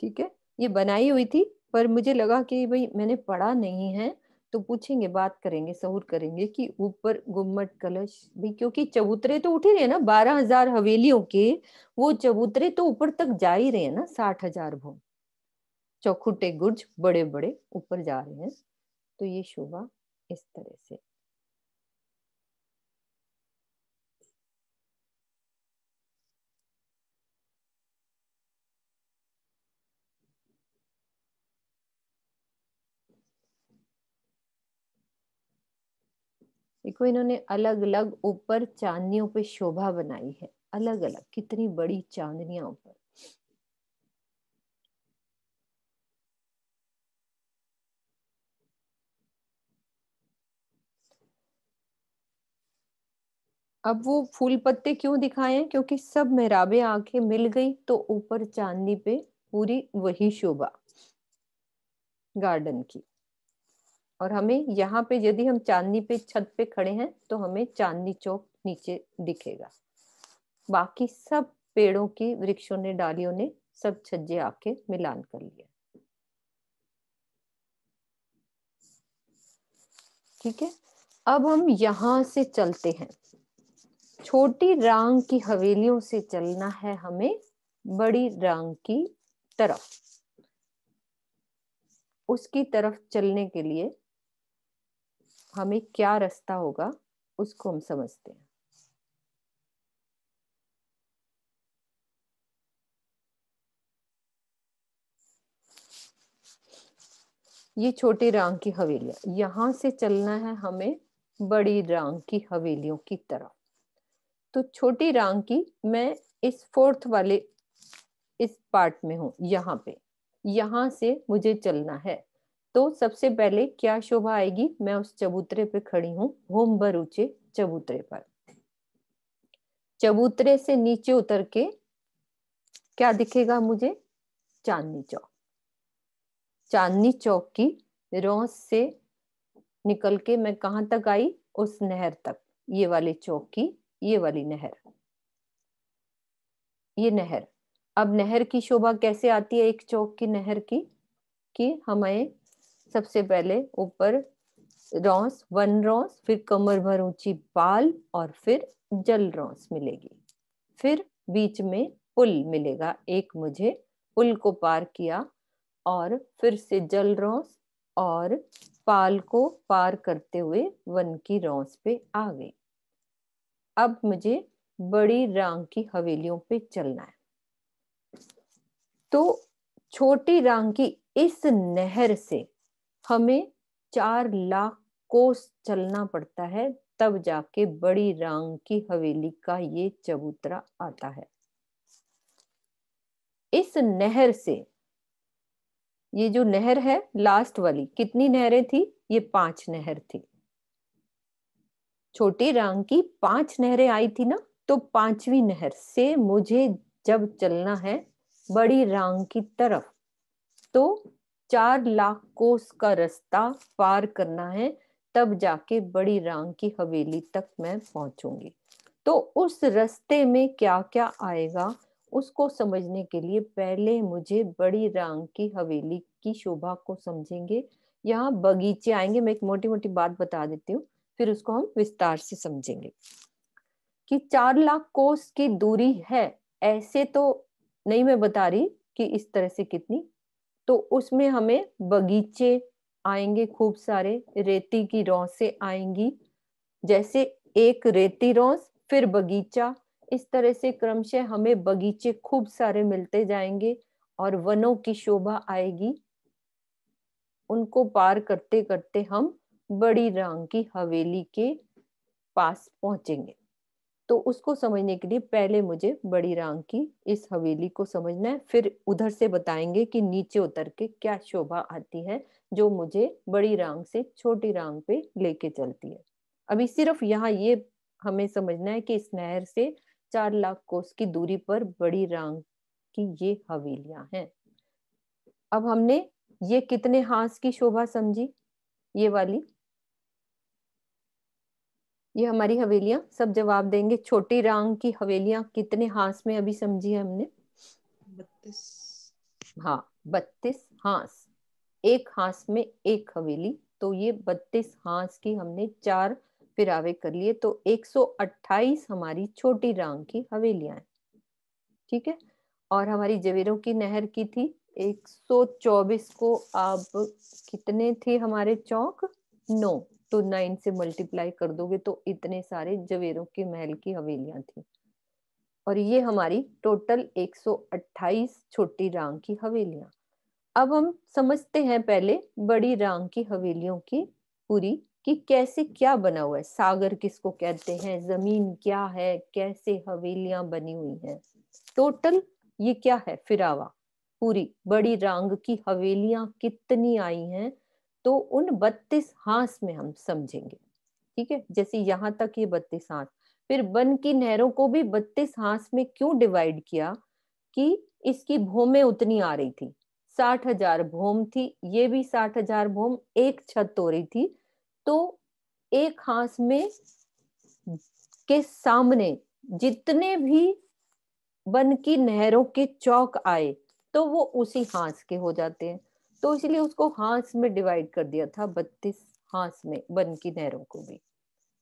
[SPEAKER 2] ठीक है ये बनाई हुई थी पर मुझे लगा कि भाई मैंने पढ़ा नहीं है तो पूछेंगे बात करेंगे सहूर करेंगे कि ऊपर गुम्मट कलश भी क्योंकि चबूतरे तो उठे रहे ना बारह हजार हवेलियों के वो चबूतरे तो ऊपर तक जा ही रहे हैं ना साठ हजार भूम चौखुटे गुर्ज बड़े बड़े ऊपर जा रहे हैं तो ये शोभा
[SPEAKER 1] इस तरह से
[SPEAKER 2] देखो इन्होंने अलग अलग ऊपर चांदनियों पे शोभा बनाई है अलग अलग कितनी बड़ी चांदनिया ऊपर अब वो फूल पत्ते क्यों दिखाए हैं क्योंकि सब मेहराबे आंखें मिल गई तो ऊपर चांदनी पे पूरी वही शोभा गार्डन की और हमें यहाँ पे यदि हम चांदनी पे छत पे खड़े हैं तो हमें चांदनी चौक नीचे दिखेगा बाकी सब पेड़ों की वृक्षों ने डालियों ने सब छज्जे आके मिलान कर लिया ठीक है अब हम यहां से चलते हैं छोटी रांग की हवेलियों से चलना है हमें बड़ी रांग की तरफ उसकी तरफ चलने के लिए हमें क्या रास्ता होगा उसको हम समझते हैं ये छोटी रांग की हवेलियां यहां से चलना है हमें बड़ी रांग की हवेलियों की तरफ तो छोटी रांग की मैं इस फोर्थ वाले इस पार्ट में हूँ यहाँ पे यहाँ से मुझे चलना है तो सबसे पहले क्या शोभा आएगी मैं उस चबूतरे पे खड़ी हूँ होम ऊंचे चबूतरे पर चबूतरे से नीचे उतर के क्या दिखेगा मुझे चांदनी चौक चांदनी चौक की रोस से निकल के मैं कहा तक आई उस नहर तक ये वाले चौक की ये वाली नहर ये नहर अब नहर की शोभा कैसे आती है एक चौक की नहर की कि हमें सबसे पहले ऊपर रौस वन रौस फिर कमर भर ऊंची बाल और फिर जल रौस मिलेगी फिर बीच में पुल मिलेगा एक मुझे पुल को पार किया और फिर से जल रौस और पाल को पार करते हुए वन की रौस पे आ गई अब मुझे बड़ी रांग की हवेलियों पे चलना है तो छोटी रांग की इस नहर से हमें चार लाख कोस चलना पड़ता है तब जाके बड़ी रांग की हवेली का ये चबूतरा आता है इस नहर से ये जो नहर है लास्ट वाली कितनी नहरें थी ये पांच नहर थी छोटे रांग की पांच नहरें आई थी ना तो पांचवी नहर से मुझे जब चलना है बड़ी रांग की तरफ तो चार लाख कोस का रास्ता पार करना है तब जाके बड़ी रांग की हवेली तक मैं पहुंचूंगी तो उस रास्ते में क्या क्या आएगा उसको समझने के लिए पहले मुझे बड़ी रांग की हवेली की शोभा को समझेंगे यहाँ बगीचे आएंगे मैं एक मोटी मोटी बात बता देती हूँ फिर उसको हम विस्तार से समझेंगे कि चार लाख कोस की दूरी है ऐसे तो नहीं मैं बता रही कि इस तरह से कितनी तो उसमें हमें बगीचे आएंगे खूब सारे रेती की रौसे आएंगी जैसे एक रेती रौस फिर बगीचा इस तरह से क्रमशः हमें बगीचे खूब सारे मिलते जाएंगे और वनों की शोभा आएगी उनको पार करते करते हम बड़ी रंग की हवेली के पास पहुंचेंगे तो उसको समझने के लिए पहले मुझे बड़ी रंग की इस हवेली को समझना है फिर उधर से बताएंगे कि नीचे उतर के क्या शोभा आती है जो मुझे बड़ी रंग से छोटी रंग पे लेके चलती है अभी सिर्फ यहाँ ये हमें समझना है कि इस नहर से चार लाख कोस की दूरी पर बड़ी रंग की ये हवेलियां हैं अब हमने ये कितने हाथ की शोभा समझी ये वाली ये हमारी हवेलियां सब जवाब देंगे छोटी रांग की हवेलियां कितने हास में अभी समझी है हमने
[SPEAKER 1] बत्तीस हाँ
[SPEAKER 2] बत्तीस हास एक हास में एक हवेली तो ये बत्तीस हास की हमने चार फिरावे कर लिए तो 128 हमारी छोटी रांग की हवेलियां हैं ठीक है और हमारी जवेरों की नहर की थी 124 को अब कितने थे हमारे चौक नौ तो नाइन से मल्टीप्लाई कर दोगे तो इतने सारे जवेरों के महल की हवेलियां थी और ये हमारी टोटल 128 छोटी रांग की हवेलियां अब हम समझते हैं पहले बड़ी रांग की हवेलियों की पूरी कि कैसे क्या बना हुआ है सागर किसको कहते हैं जमीन क्या है कैसे हवेलियां बनी हुई हैं टोटल ये क्या है फिरावा पूरी बड़ी रांग की हवेलियां कितनी आई हैं तो उन बत्तीस हांस में हम समझेंगे ठीक है जैसे यहाँ तक ये बत्तीस हांस फिर वन की नहरों को भी बत्तीस हांस में क्यों डिवाइड किया कि इसकी भूमि उतनी आ रही थी साठ हजार भूम थी ये भी साठ हजार भूम एक छत हो रही थी तो एक हांस में के सामने जितने भी वन की नहरों के चौक आए तो वो उसी हांस के हो जाते हैं तो इसलिए उसको हांस में डिवाइड कर दिया था बत्तीस हांस में बन की नहरों को भी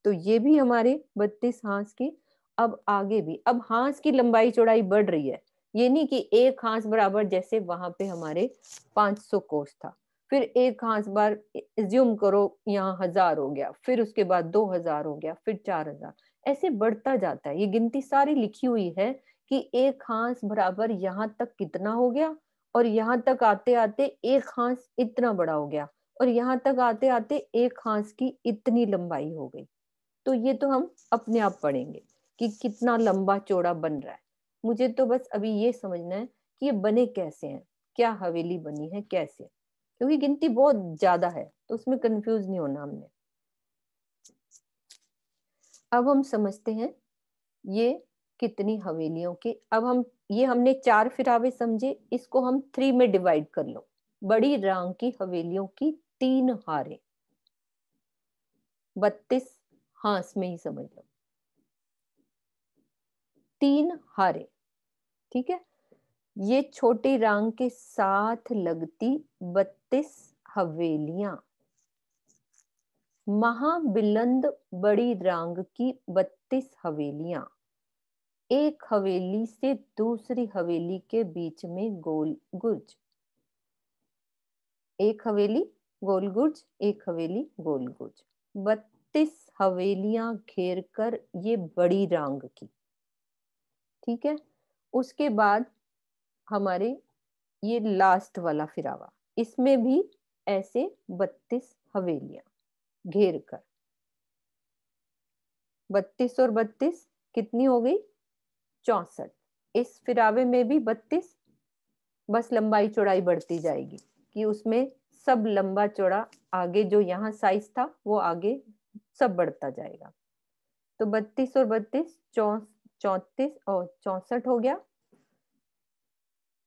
[SPEAKER 2] तो ये भी हमारे बत्तीस हांस की अब आगे भी अब हांस की लंबाई चौड़ाई बढ़ रही है ये नहीं कि एक हांस बराबर जैसे वहां पे हमारे 500 कोस था फिर एक हांस बार ज्यूम करो यहाँ हजार हो गया फिर उसके बाद दो हजार हो गया फिर चार हजार ऐसे बढ़ता जाता है ये गिनती सारी लिखी हुई है कि एक हांस बराबर यहाँ तक कितना हो गया और यहाँ तक आते आते एक खांस इतना बड़ा हो गया और यहाँ तक आते आते एक खांस की इतनी लंबाई हो गई तो ये तो हम अपने आप पढ़ेंगे कि कितना लंबा चौड़ा बन रहा है मुझे तो बस अभी ये समझना है कि ये बने कैसे हैं क्या हवेली बनी है कैसे क्योंकि गिनती बहुत ज्यादा है तो उसमें कंफ्यूज नहीं होना हमने अब हम समझते हैं ये कितनी हवेलियों के अब हम ये हमने चार फिरावे समझे इसको हम थ्री में डिवाइड कर लो बड़ी रांग की हवेलियों की तीन हारे बत्तीस हास में ही समझ लो तीन हारे ठीक है ये छोटी रांग के साथ लगती बत्तीस हवेलियां महाबिलंद बड़ी रांग की बत्तीस हवेलियां एक हवेली से दूसरी हवेली के बीच में गोल गुर्ज एक हवेली गोल गुर्ज एक हवेली गोल गुर्ज बत्तीस हवेलियां घेर कर ये बड़ी रांग की ठीक है उसके बाद हमारे ये लास्ट वाला फिरावा इसमें भी ऐसे बत्तीस हवेलियां घेर कर बत्तीस और बत्तीस कितनी हो गई चौसठ इस फिरावे में भी बत्तीस बस लंबाई चौड़ाई बढ़ती जाएगी कि उसमें सब लंबा चौड़ा आगे जो यहाँ साइज था वो आगे सब बढ़ता जाएगा तो बत्तीस और बत्तीस चौ चौतीस और चौसठ हो गया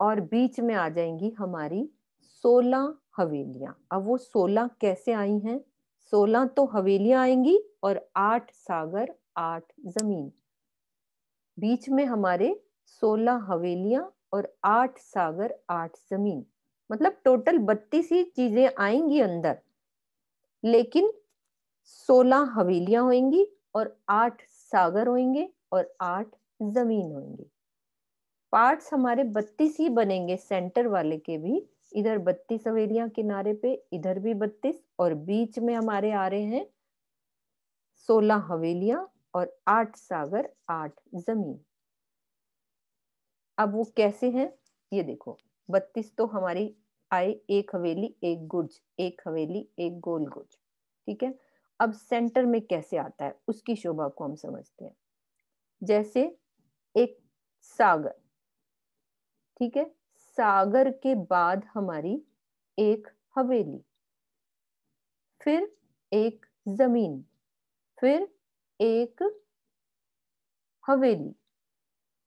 [SPEAKER 2] और बीच में आ जाएंगी हमारी सोलह हवेलियां अब वो सोलह कैसे आई हैं सोलह तो हवेलियां आएंगी और आठ सागर आठ जमीन बीच में हमारे सोलह हवेलियां और आठ सागर आठ जमीन मतलब टोटल बत्तीस ही चीजें आएंगी अंदर लेकिन सोलह हवेलियां होंगी और आठ सागर होंगे और आठ जमीन होंगे पार्ट्स हमारे बत्तीस ही बनेंगे सेंटर वाले के भी इधर बत्तीस हवेलियां किनारे पे इधर भी बत्तीस और बीच में हमारे आ रहे हैं सोलह हवेलियां और आठ सागर आठ जमीन अब वो कैसे हैं ये देखो बत्तीस तो हमारी आए एक हवेली एक गुर्ज एक हवेली एक गोल गुर्ज ठीक है अब सेंटर में कैसे आता है उसकी शोभा को हम समझते हैं जैसे एक सागर ठीक है सागर के बाद हमारी एक हवेली फिर एक जमीन फिर एक हवेली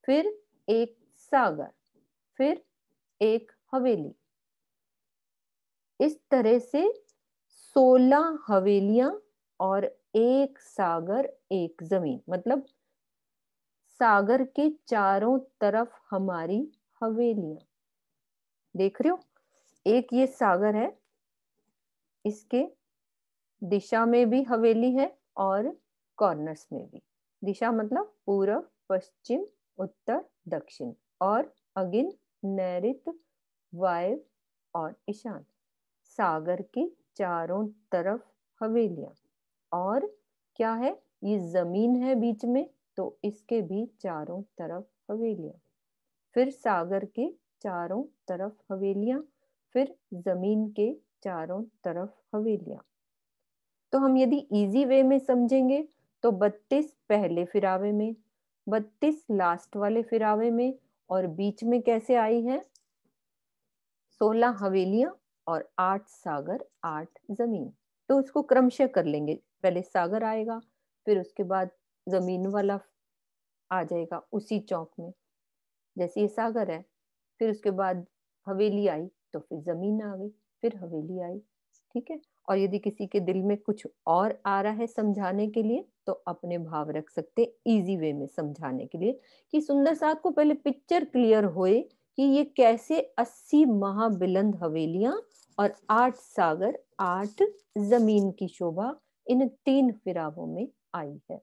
[SPEAKER 2] फिर एक सागर फिर एक हवेली इस तरह से सोलह हवेलियां और एक सागर एक जमीन मतलब सागर के चारों तरफ हमारी हवेलियां देख रहे हो एक ये सागर है इसके दिशा में भी हवेली है और कॉर्नर्स में भी दिशा मतलब पूर्व पश्चिम उत्तर दक्षिण और अगिन नैरित वायव और ईशान सागर के चारों तरफ हवेलियां और क्या है ये जमीन है बीच में तो इसके भी चारों तरफ हवेलियां फिर सागर के चारों तरफ हवेलियां फिर जमीन के चारों तरफ हवेलियां तो हम यदि इजी वे में समझेंगे तो बत्तीस पहले फिरावे में बत्तीस लास्ट वाले फिरावे में और बीच में कैसे आई है सोलह हवेलियां और आठ सागर आठ जमीन तो उसको क्रमशः कर लेंगे पहले सागर आएगा फिर उसके बाद जमीन वाला आ जाएगा उसी चौक में जैसे ये सागर है फिर उसके बाद हवेली आई तो फिर जमीन आ गई फिर हवेली आई ठीक है और यदि किसी के दिल में कुछ और आ रहा है समझाने के लिए तो अपने भाव रख सकते इजी वे में समझाने के लिए कि सुंदर साहब को पहले पिक्चर क्लियर होए कि ये कैसे अस्सी महाबिलंद हवेलियां और आठ सागर आठ जमीन की शोभा इन तीन फिरावों में आई है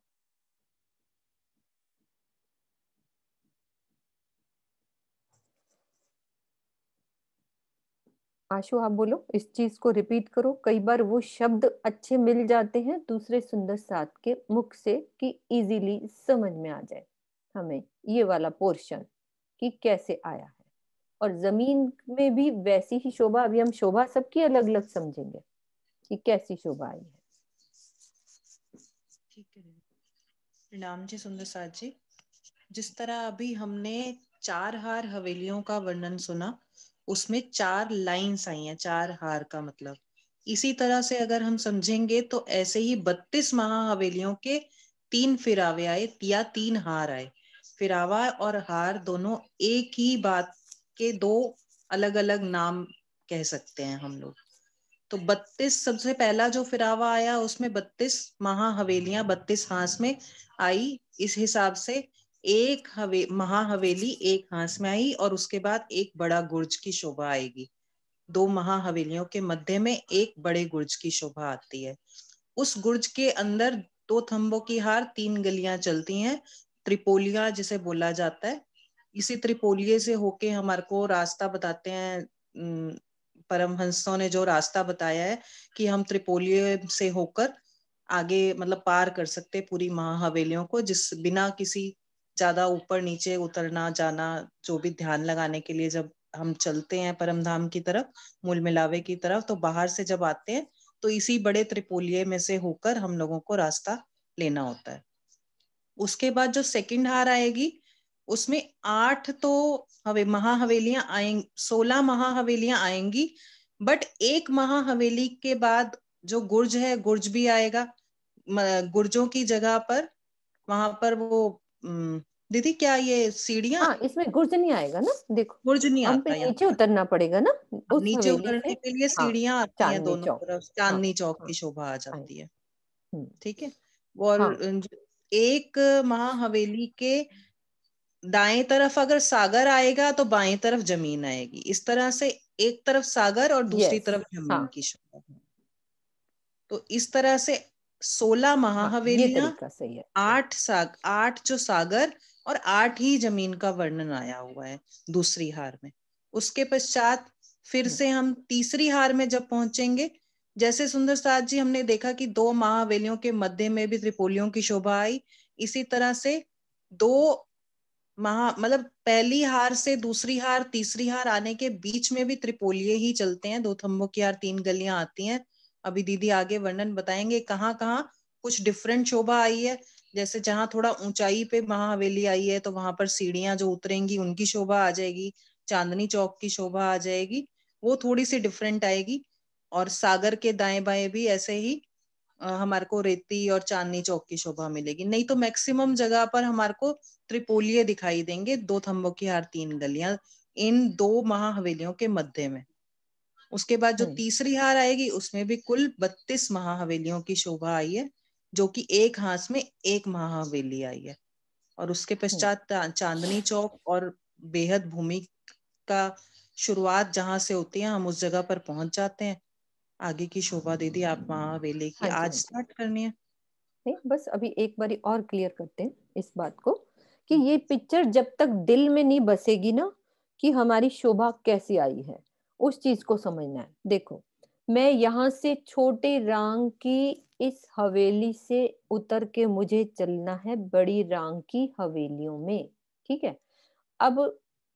[SPEAKER 2] आशु आप बोलो इस चीज को रिपीट करो कई बार वो शब्द अच्छे मिल जाते हैं दूसरे सुंदर साथ के मुख से कि इजीली समझ में आ जाए हमें ये वाला पोर्शन कि कैसे आया है और जमीन में भी वैसी ही शोभा अभी हम शोभा सबकी अलग अलग समझेंगे कि कैसी शोभा आई है
[SPEAKER 3] प्रणाम जी सुंदर साथ जी जिस तरह अभी हमने चार हार हवेलियों का वर्णन सुना उसमें चार लाइन्स आई हैं चार हार का मतलब इसी तरह से अगर हम समझेंगे तो ऐसे ही बत्तीस महा हवेलियों के तीन फिरावे आए या तीन हार आए फिरावा और हार दोनों एक ही बात के दो अलग अलग नाम कह सकते हैं हम लोग तो बत्तीस सबसे पहला जो फिरावा आया उसमें बत्तीस महा हवेलियां बत्तीस हास में आई इस हिसाब से एक हवे महाहवेली एक हांस में आई और उसके बाद एक बड़ा गुर्ज की शोभा आएगी दो महाहवेलियों के मध्य में एक बड़े गुर्ज की शोभा आती है उस गुर्ज के अंदर दो थंबों की हार तीन गलियां चलती हैं त्रिपोलिया जिसे बोला जाता है इसी त्रिपोलिये से होके हमारे को रास्ता बताते हैं परमहंसों ने जो रास्ता बताया है कि हम त्रिपोलिये से होकर आगे मतलब पार कर सकते पूरी महाहवेलियों को जिस बिना किसी ज्यादा ऊपर नीचे उतरना जाना जो भी ध्यान लगाने के लिए जब हम चलते हैं परमधाम की तरफ मूल मिलावे की तरफ तो बाहर से जब आते हैं तो इसी बड़े त्रिपोलिये में से होकर हम लोगों को रास्ता लेना होता है उसके बाद जो सेकंड हार आएगी उसमें आठ तो हवे महाहवेलियां आएंगी सोलह महाहवेलियां आएंगी बट एक महाहवेली के बाद जो गुर्ज है गुर्ज भी आएगा गुर्जों की जगह पर वहां पर वो दीदी क्या ये सीढ़ियाँ हाँ, इसमें गुर्ज नहीं आएगा ना देखो गुर्ज नहीं आता नीचे उतरना पड़ेगा ना उस नीचे उतरने के लिए सीढ़ियां हाँ, आती हैं दोनों तरफ हाँ, चांदनी हाँ। चौक की शोभा आ हाँ। जाती है हम्म। ठीक है और एक महाहवेली के दाएं तरफ अगर सागर आएगा तो बाएं तरफ जमीन आएगी इस तरह से एक तरफ सागर और दूसरी तरफ जमीन हाँ. की शोभा तो इस तरह से सोलह महाहवेलियां आठ साग आठ जो सागर और आठ ही जमीन का वर्णन आया हुआ है दूसरी हार में उसके पश्चात फिर हम्म। से हम तीसरी हार में जब पहुंचेंगे जैसे सुंदर साथ जी हमने देखा कि दो महावेलियों के मध्य में भी त्रिपोलियों की शोभा आई इसी तरह से दो महा मतलब पहली हार से दूसरी हार तीसरी हार आने के बीच में भी त्रिपोलिये ही चलते हैं दो थम्बों की हार तीन गलियां आती हैं अभी दीदी आगे वर्णन बताएंगे कहाँ कहाँ कुछ डिफरेंट शोभा आई है जैसे जहाँ थोड़ा ऊंचाई पे महावेली आई है तो वहां पर सीढ़ियां जो उतरेंगी उनकी शोभा आ जाएगी चांदनी चौक की शोभा आ जाएगी वो थोड़ी सी डिफरेंट आएगी और सागर के दाएं बाएं भी ऐसे ही हमारे को रेती और चांदनी चौक की शोभा मिलेगी नहीं तो मैक्सिमम जगह पर हमारे को त्रिपोलीय दिखाई देंगे दो थम्बों की हार तीन गलियां इन दो महाहवेलियों के मध्य में उसके बाद जो हम्म। तीसरी हार आएगी उसमें भी कुल बत्तीस महाहवेलियों की शोभा आई है जो कि एक हाथ में एक महावेली आई है और उसके हम्म। पश्चात चांदनी चौक और बेहद भूमि का शुरुआत जहां से होती है हम उस जगह पर पहुंच जाते हैं आगे की शोभा दीदी आप महावेली की हाँ आज हाँ
[SPEAKER 1] स्टार्ट
[SPEAKER 2] करनी है नहीं बस अभी एक बार और क्लियर करते हैं इस बात को कि हम्म। ये पिक्चर जब तक दिल में नहीं बसेगी ना कि हमारी शोभा कैसी आई है उस चीज को समझना है देखो मैं यहाँ से छोटे रंग की इस हवेली से उतर के मुझे चलना है बड़ी रांग की हवेलियों में ठीक है अब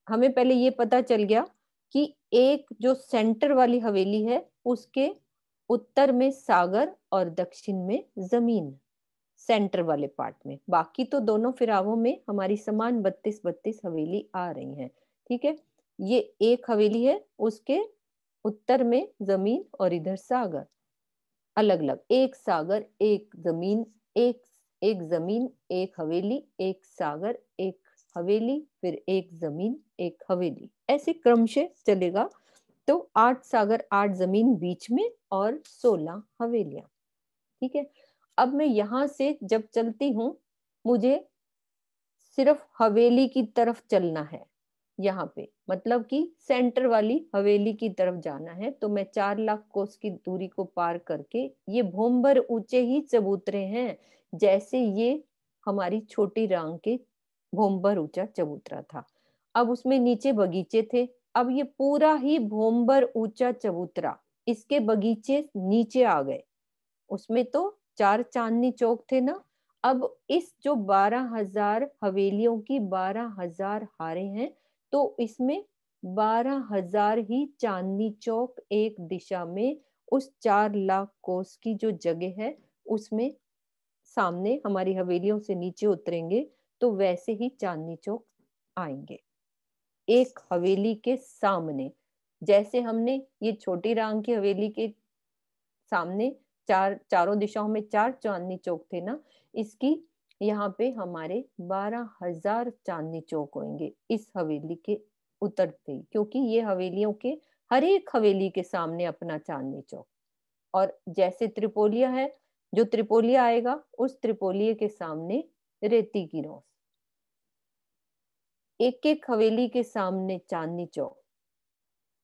[SPEAKER 2] हमें पहले ये पता चल गया कि एक जो सेंटर वाली हवेली है उसके उत्तर में सागर और दक्षिण में जमीन सेंटर वाले पार्ट में बाकी तो दोनों फिरावों में हमारी समान बत्तीस बत्तीस हवेली आ रही हैं ठीक है ये एक हवेली है उसके उत्तर में जमीन और इधर सागर अलग अलग एक सागर एक जमीन एक एक जमीन एक हवेली एक सागर एक हवेली फिर एक जमीन एक हवेली ऐसे क्रम से चलेगा तो आठ सागर आठ जमीन बीच में और सोलह हवेलियां ठीक है अब मैं यहां से जब चलती हूँ मुझे सिर्फ हवेली की तरफ चलना है यहाँ पे मतलब कि सेंटर वाली हवेली की तरफ जाना है तो मैं चार लाख कोस की दूरी को पार करके ये भोमबर ऊंचे ही चबूतरे हैं जैसे ये हमारी छोटी रांग के भोम्बर ऊंचा चबूतरा था अब उसमें नीचे बगीचे थे अब ये पूरा ही भोमबर ऊंचा चबूतरा इसके बगीचे नीचे आ गए उसमें तो चार चांदनी चौक थे ना अब इस जो बारह हजार हवेलियों की बारह हजार हारे हैं तो इसमें बारह हजार ही चांदनी चौक एक दिशा में उस चार लाख कोस की जो जगह है उसमें सामने हमारी हवेलियों से नीचे उतरेंगे तो वैसे ही चांदनी चौक आएंगे एक हवेली के सामने जैसे हमने ये छोटी रांग की हवेली के सामने चार चारों दिशाओं में चार चांदनी चौक थे ना इसकी यहाँ पे हमारे बारह हजार चांदनी चौक होंगे इस हवेली के उतरते ही क्योंकि ये हवेलियों के हर एक हवेली के सामने अपना चांदनी चौक और जैसे त्रिपोलिया है जो त्रिपोलिया आएगा उस त्रिपोलिया के सामने रेती की रोस एक एक हवेली के सामने चांदनी चौक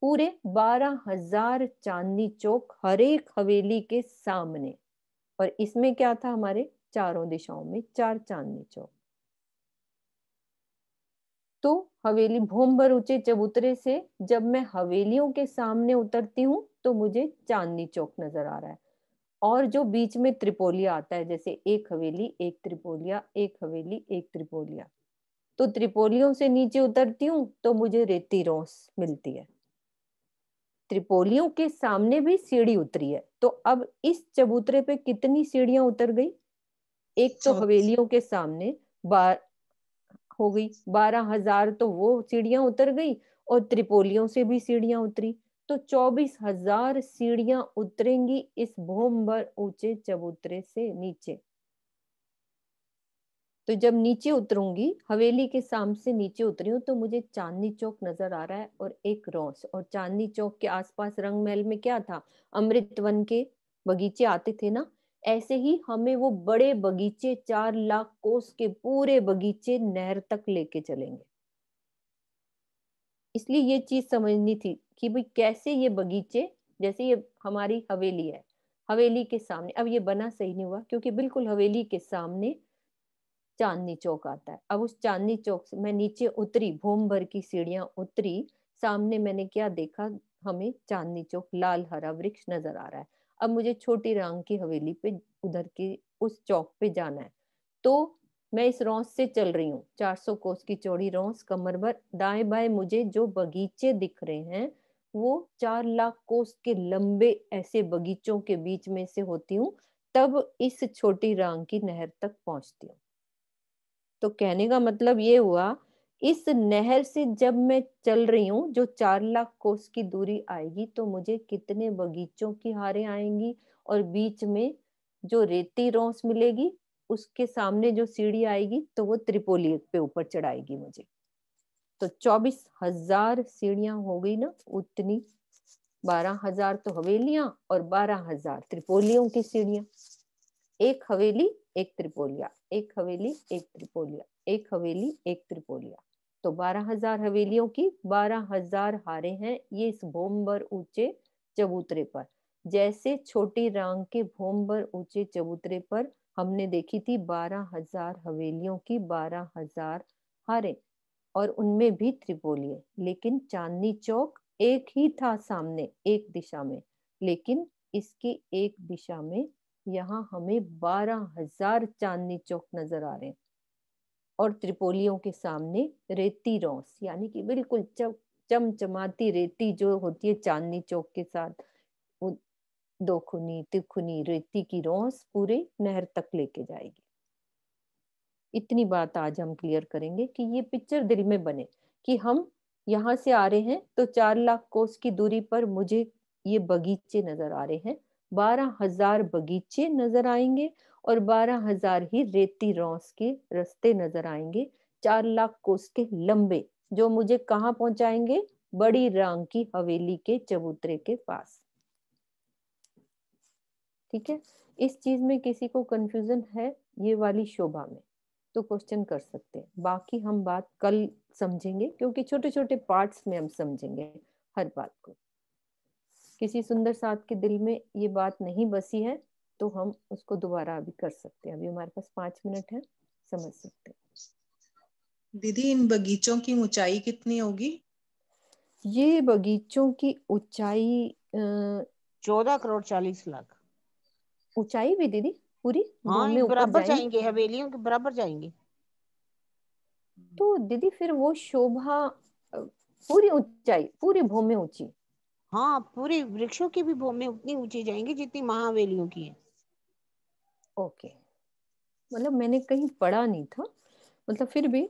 [SPEAKER 2] पूरे बारह हजार चांदनी चौक हर एक हवेली के सामने और इसमें क्या था हमारे चारों दिशाओं में चार चांदनी चौक तो हवेली भोम भर ऊंचे चबूतरे से जब मैं हवेलियों के सामने उतरती हूँ तो मुझे चांदनी चौक नजर आ रहा है और जो बीच में त्रिपोलिया आता है जैसे एक हवेली एक त्रिपोलिया एक हवेली एक त्रिपोलिया तो त्रिपोलियों से नीचे उतरती हूँ तो मुझे रेती रोस मिलती है त्रिपोलियों के सामने भी सीढ़ी उतरी है तो अब इस चबूतरे पे कितनी सीढ़ियां उतर गई एक तो हवेलियों के सामने बार हो गई बारह हजार तो वो सीढ़ियां उतर गई और त्रिपोलियों से भी सीढ़ियां उतरी तो चौबीस हजार सीढ़ियां उतरेंगी इस भूम भर ऊंचे चबूतरे से नीचे तो जब नीचे उतरूंगी हवेली के सामने से नीचे उतरी हूँ तो मुझे चांदनी चौक नजर आ रहा है और एक रौस और चांदनी चौक के आसपास रंग महल में क्या था अमृत वन के बगीचे आते थे ना ऐसे ही हमें वो बड़े बगीचे चार लाख कोस के पूरे बगीचे नहर तक लेके चलेंगे इसलिए ये चीज समझनी थी कि भाई कैसे ये बगीचे जैसे ये हमारी हवेली है हवेली के सामने अब ये बना सही नहीं हुआ क्योंकि बिल्कुल हवेली के सामने चांदनी चौक आता है अब उस चांदनी चौक से मैं नीचे उतरी भूम भर की सीढ़ियां उतरी सामने मैंने क्या देखा हमें चांदनी चौक लाल हरा वृक्ष नजर आ रहा है अब मुझे छोटी रांग की हवेली पे उधर की उस चौक पे जाना है तो मैं इस रौस से चल रही हूँ 400 कोस की चौड़ी रौस कमर भर दाएं बाएं मुझे जो बगीचे दिख रहे हैं वो चार लाख कोस के लंबे ऐसे बगीचों के बीच में से होती हूँ तब इस छोटी रांग की नहर तक पहुंचती हूँ तो कहने का मतलब ये हुआ इस नहर से जब मैं चल रही हूँ जो चार लाख कोस की दूरी आएगी तो मुझे कितने बगीचों की हारें आएंगी और बीच में जो रेती रोस मिलेगी उसके सामने जो सीढ़ी आएगी तो वो त्रिपोली पे ऊपर चढ़ाएगी मुझे तो चौबीस हजार सीढ़ियां हो गई ना उतनी बारह हजार तो हवेलियां और बारह हजार त्रिपोलियों की सीढ़ियां एक हवेली एक त्रिपोलिया एक हवेली एक त्रिपोलिया एक हवेली एक त्रिपोलिया तो बारह हजार हवेलियों की बारह हजार हारे हैं ये इस भोमबर ऊंचे चबूतरे पर जैसे छोटी रांग के भोमबर ऊंचे चबूतरे पर हमने देखी थी बारह हजार हवेलियों की बारह हजार हारे और उनमें भी त्रिपोलिये लेकिन चांदनी चौक एक ही था सामने एक दिशा में लेकिन इसकी एक दिशा में यहाँ हमें बारह हजार चांदनी चौक नजर आ रहे हैं और त्रिपोलियों के सामने रेती रौस यानी कि बिल्कुल चम चमचमाती रेती जो होती है चांदनी चौक के साथ वो दो खुनी तिखुनी रेती की रौस पूरे नहर तक लेके जाएगी इतनी बात आज हम क्लियर करेंगे कि ये पिक्चर दिल में बने कि हम यहाँ से आ रहे हैं तो चार लाख कोस की दूरी पर मुझे ये बगीचे नजर आ रहे हैं बारह हजार बगीचे नजर आएंगे और बारह हजार ही रेती रौस के रस्ते नजर आएंगे चार लाख कोस के लंबे जो मुझे कहाँ पहुंचाएंगे बड़ी रांग की हवेली के चबूतरे के पास ठीक है इस चीज में किसी को कंफ्यूजन है ये वाली शोभा में तो क्वेश्चन कर सकते हैं बाकी हम बात कल समझेंगे क्योंकि छोटे छोटे पार्ट्स में हम समझेंगे हर बात को किसी सुंदर साथ के दिल में ये बात नहीं बसी है तो हम उसको दोबारा अभी कर सकते हैं अभी हमारे पास पांच मिनट है समझ सकते हैं दीदी इन बगीचों की ऊंचाई कितनी होगी ये बगीचों की ऊंचाई चौदह करोड़ चालीस लाख ऊंचाई भी दीदी पूरी
[SPEAKER 3] हाँ, बराबर जाएंगे हवेलियों के बराबर जाएंगे
[SPEAKER 2] तो दीदी फिर वो शोभा पूरी ऊंचाई पूरी भूमि ऊंची हाँ पूरी वृक्षों की भी भूमि उतनी ऊंची जाएंगी जितनी महावेलियों की है ओके मतलब मैंने कहीं पढ़ा नहीं था मतलब फिर भी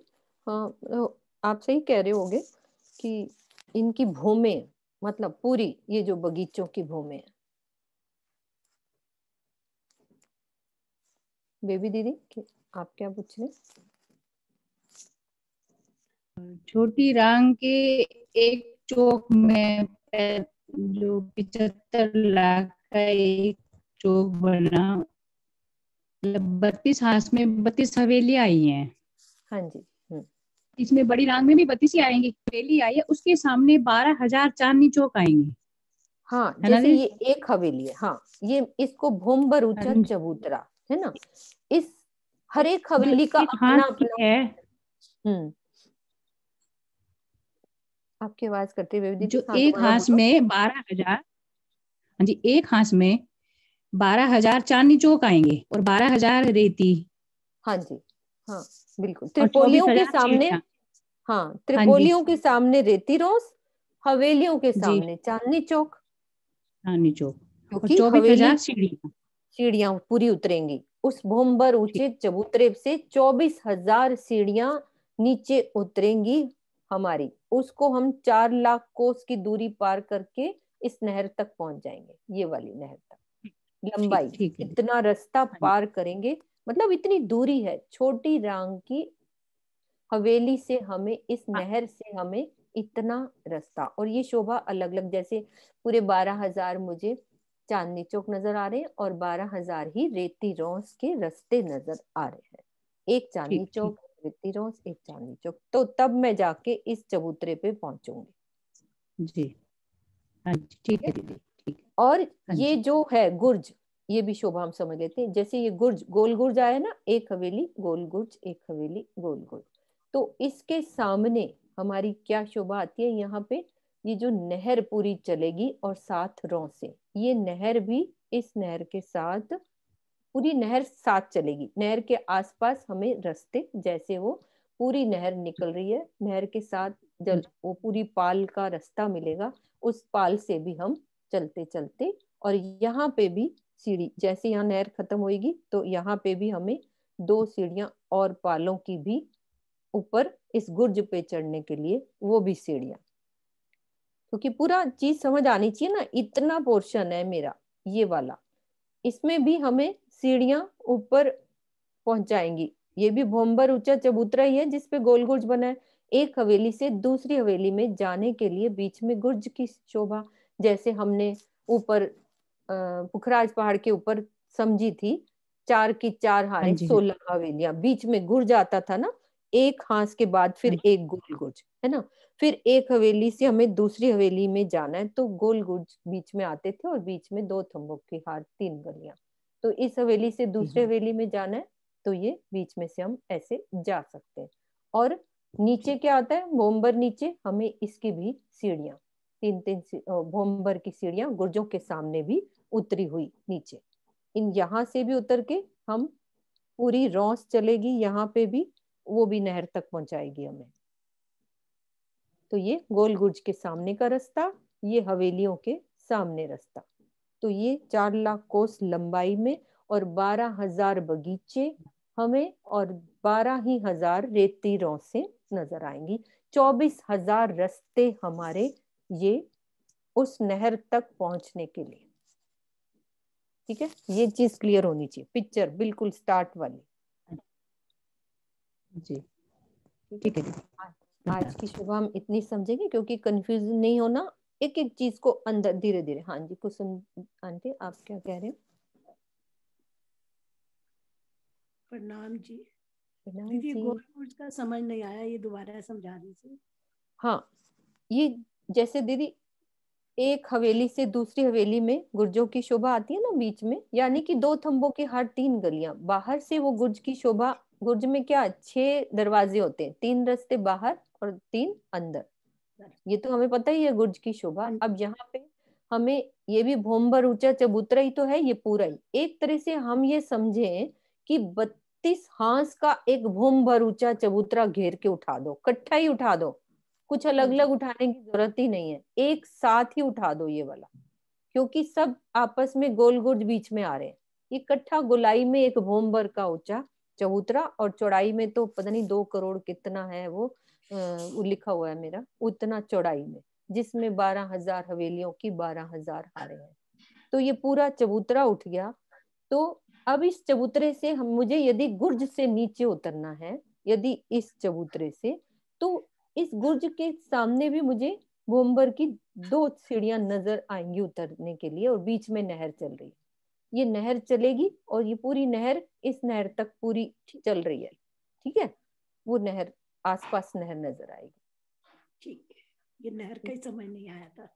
[SPEAKER 2] हाँ तो आप सही कह रहे होगे कि इनकी भूमि मतलब पूरी ये जो बगीचों की भूमि है बेबी दीदी आप क्या पूछ रहे छोटी रंग के एक चौक में जो पिछहत्तर लाख का एक चौक बना
[SPEAKER 1] मतलब बत्तीस हाथ में बत्तीस हवेली आई हैं
[SPEAKER 2] हाँ जी हम्म।
[SPEAKER 1] इसमें बड़ी रांग में भी बत्तीस ही आएंगी हवेली आई है उसके सामने बारह हजार चांदनी चौक आएंगे
[SPEAKER 2] हाँ जैसे ये एक हवेली है हाँ ये इसको भूम बरूचन हाँ चबूतरा है ना इस हर एक हवेली का अपना अपना है
[SPEAKER 1] हम्म।
[SPEAKER 2] आपकी आवाज करते हुए जो हाँ, एक हाथ में बारह हजार हाँ जी एक हाथ में बारह हजार चांदनी चौक आएंगे और बारह हजार रेती हाँ जी हाँ बिल्कुल त्रिपोलियों के सामने हाँ, हाँ त्रिपोलियों के सामने रेती रोज हवेलियों के सामने चांदनी चौक चांदनी चौक क्योंकि चौबीस हजार सीढ़ियां पूरी उतरेंगी उस भूम्बर ऊंचे चबूतरे से चौबीस हजार सीढ़ियां नीचे उतरेंगी हमारी उसको हम चार लाख कोस की दूरी पार करके इस नहर तक पहुंच जाएंगे ये वाली नहर तक लंबाई थीक, थीक, इतना रास्ता हाँ पार करेंगे मतलब इतनी दूरी है छोटी रांग की हवेली से हमें इस हाँ। नहर से हमें इतना रास्ता और ये शोभा अलग अलग जैसे पूरे बारह हजार मुझे चांदनी चौक नजर आ रहे हैं और बारह हजार ही रेती रौस के रास्ते नजर आ रहे हैं एक चांदनी चौक रेती रौस एक चांदनी चौक तो तब मैं जाके इस चबूतरे पे पहुंचूंगी जी हाँ ठीक है दीदी और हाँ ये जो है गुर्ज ये भी शोभा हम समझ लेते हैं जैसे ये गुर्ज गोल गुर्ज आया ना एक हवेली गोल गुर्ज एक हवेली गोल गुर्ज तो इसके सामने हमारी क्या शोभा आती है यहाँ पे ये जो नहर पूरी चलेगी और साथ रौसे ये नहर भी इस नहर के साथ पूरी नहर साथ चलेगी नहर के आसपास हमें रास्ते जैसे वो पूरी नहर निकल रही है नहर के साथ जल हाँ वो पूरी पाल का रास्ता मिलेगा उस पाल से भी हम चलते चलते और यहाँ पे भी सीढ़ी जैसे यहाँ नहर खत्म होगी तो यहाँ पे भी हमें दो सीढ़ियां और पालों की भी ऊपर इस गुर्ज पे चढ़ने के लिए वो भी सीढ़ियां क्योंकि तो पूरा चीज समझ आनी चाहिए ना इतना पोर्शन है मेरा ये वाला इसमें भी हमें सीढ़ियां ऊपर पहुंचाएंगी ये भी भोम्बर ऊंचा चबूतरा ही है जिसपे गोल गुर्ज बना है एक हवेली से दूसरी हवेली में जाने के लिए बीच में गुर्ज की शोभा जैसे हमने ऊपर पुखराज पहाड़ के ऊपर समझी थी चार की चार हारे हाँ सोलह हवेलियां बीच में गुर जाता था ना एक हांस के बाद फिर हाँ। एक गोल गुज है ना फिर एक हवेली से हमें दूसरी हवेली में जाना है तो गोल गुज बीच में आते थे और बीच में दो थम्बों की हार तीन गलियां तो इस हवेली से दूसरी हवेली में जाना है तो ये बीच में से हम ऐसे जा सकते हैं और नीचे क्या आता है मोमबर नीचे हमें इसकी भी सीढ़ियां तीन तीन भोम्बर की सीढ़ियां गुर्जों के सामने भी उतरी हुई नीचे इन यहाँ से भी उतर के हम पूरी रौस चलेगी यहाँ पे भी वो भी नहर तक पहुंचाएगी हमें तो ये गोल गुर्ज के सामने का रास्ता ये हवेलियों के सामने रास्ता तो ये चार लाख कोस लंबाई में और बारह हजार बगीचे हमें और बारह ही हजार रेती रौसे नजर आएंगी चौबीस हजार रस्ते हमारे ये उस नहर तक पहुंचने के लिए ठीक है ये चीज क्लियर होनी चाहिए पिक्चर बिल्कुल स्टार्ट वाली जी ठीक है आज की सुबह हम इतनी समझेंगे क्योंकि कंफ्यूज नहीं होना एक एक चीज को अंदर धीरे धीरे हाँ जी कुसुम आंटी आप क्या कह रहे हैं
[SPEAKER 1] प्रणाम जी
[SPEAKER 2] प्रणाम जी गोलमोज
[SPEAKER 1] का समझ नहीं आया ये दोबारा समझा दीजिए
[SPEAKER 2] हाँ ये जैसे दीदी एक हवेली से दूसरी हवेली में गुर्जों की शोभा आती है ना बीच में यानी कि दो थंबों की हर तीन गलियां बाहर से वो गुर्ज की शोभा गुर्ज में क्या छह दरवाजे होते हैं तीन रस्ते बाहर और तीन अंदर ये तो हमें पता ही है गुर्ज की शोभा हम्म। अब यहाँ पे हमें ये भी भोम्बर ऊंचा चबूतरा ही तो है ये पूरा ही एक तरह से हम ये समझे कि बत्तीस हांस का एक भोम भर ऊंचा चबूतरा घेर के उठा दो कट्ठा ही उठा दो कुछ अलग अलग हम्म। उठाने की जरूरत ही नहीं है एक साथ ही उठा दो ये वाला क्योंकि सब आपस में गोल गुर्ज बीच में आ रहे हैं इकट्ठा गोलाई में एक भोमबर का ऊंचा चबूतरा और चौड़ाई में तो पता नहीं दो करोड़ कितना है वो आ, लिखा हुआ है मेरा उतना चौड़ाई में जिसमें बारह हजार हवेलियों की बारह हजार हारे हैं तो ये पूरा चबूतरा उठ गया तो अब इस चबूतरे से हम मुझे यदि गुर्ज से नीचे उतरना है यदि इस चबूतरे से तो इस गुर्ज के सामने भी मुझे गोम्बर की दो सीढ़ियां नजर आएंगी उतरने के लिए और बीच में नहर चल रही है ये नहर चलेगी और ये पूरी नहर इस नहर तक पूरी चल रही है ठीक है वो नहर आसपास नहर नजर
[SPEAKER 1] आएगी ठीक है ये नहर का ही नहीं आया था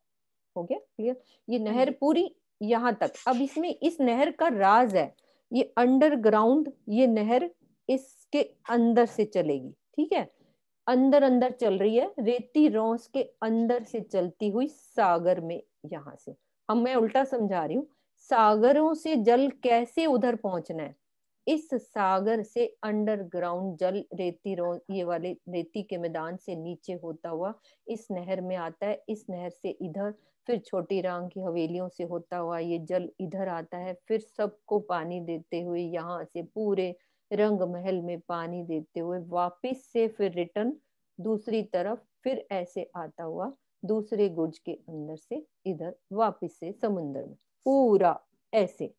[SPEAKER 2] हो गया क्लियर ये हाँ नहर पूरी यहाँ तक अब इसमें इस नहर का राज है ये अंडरग्राउंड ये नहर इसके अंदर से चलेगी ठीक है अंदर अंदर चल रही है रेती रोस के अंदर से चलती हुई सागर में यहां से हम मैं उल्टा समझा रही हूँ सागरों से जल कैसे उधर पहुंचना है इस सागर से अंडरग्राउंड जल रेती रो ये वाले रेती के मैदान से नीचे होता हुआ इस नहर में आता है इस नहर से इधर फिर छोटी रांग की हवेलियों से होता हुआ ये जल इधर आता है फिर सबको पानी देते हुए यहाँ से पूरे रंग महल में पानी देते हुए वापस से फिर रिटर्न दूसरी तरफ फिर ऐसे आता हुआ दूसरे गुज के अंदर से इधर वापस से समुन्द्र में पूरा ऐसे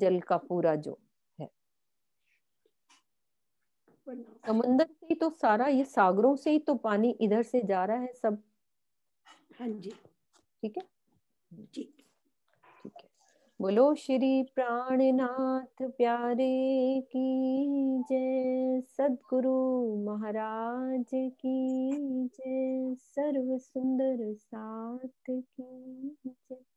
[SPEAKER 2] जल का पूरा जो है समुन्द्र से ही तो सारा ये सागरों से ही तो पानी इधर से जा रहा है सब हाँ जी ठीक है
[SPEAKER 1] जी बोलो श्री प्राणनाथ प्यारे की जय सदगुरु महाराज की जय सर्व सुंदर साथ की जय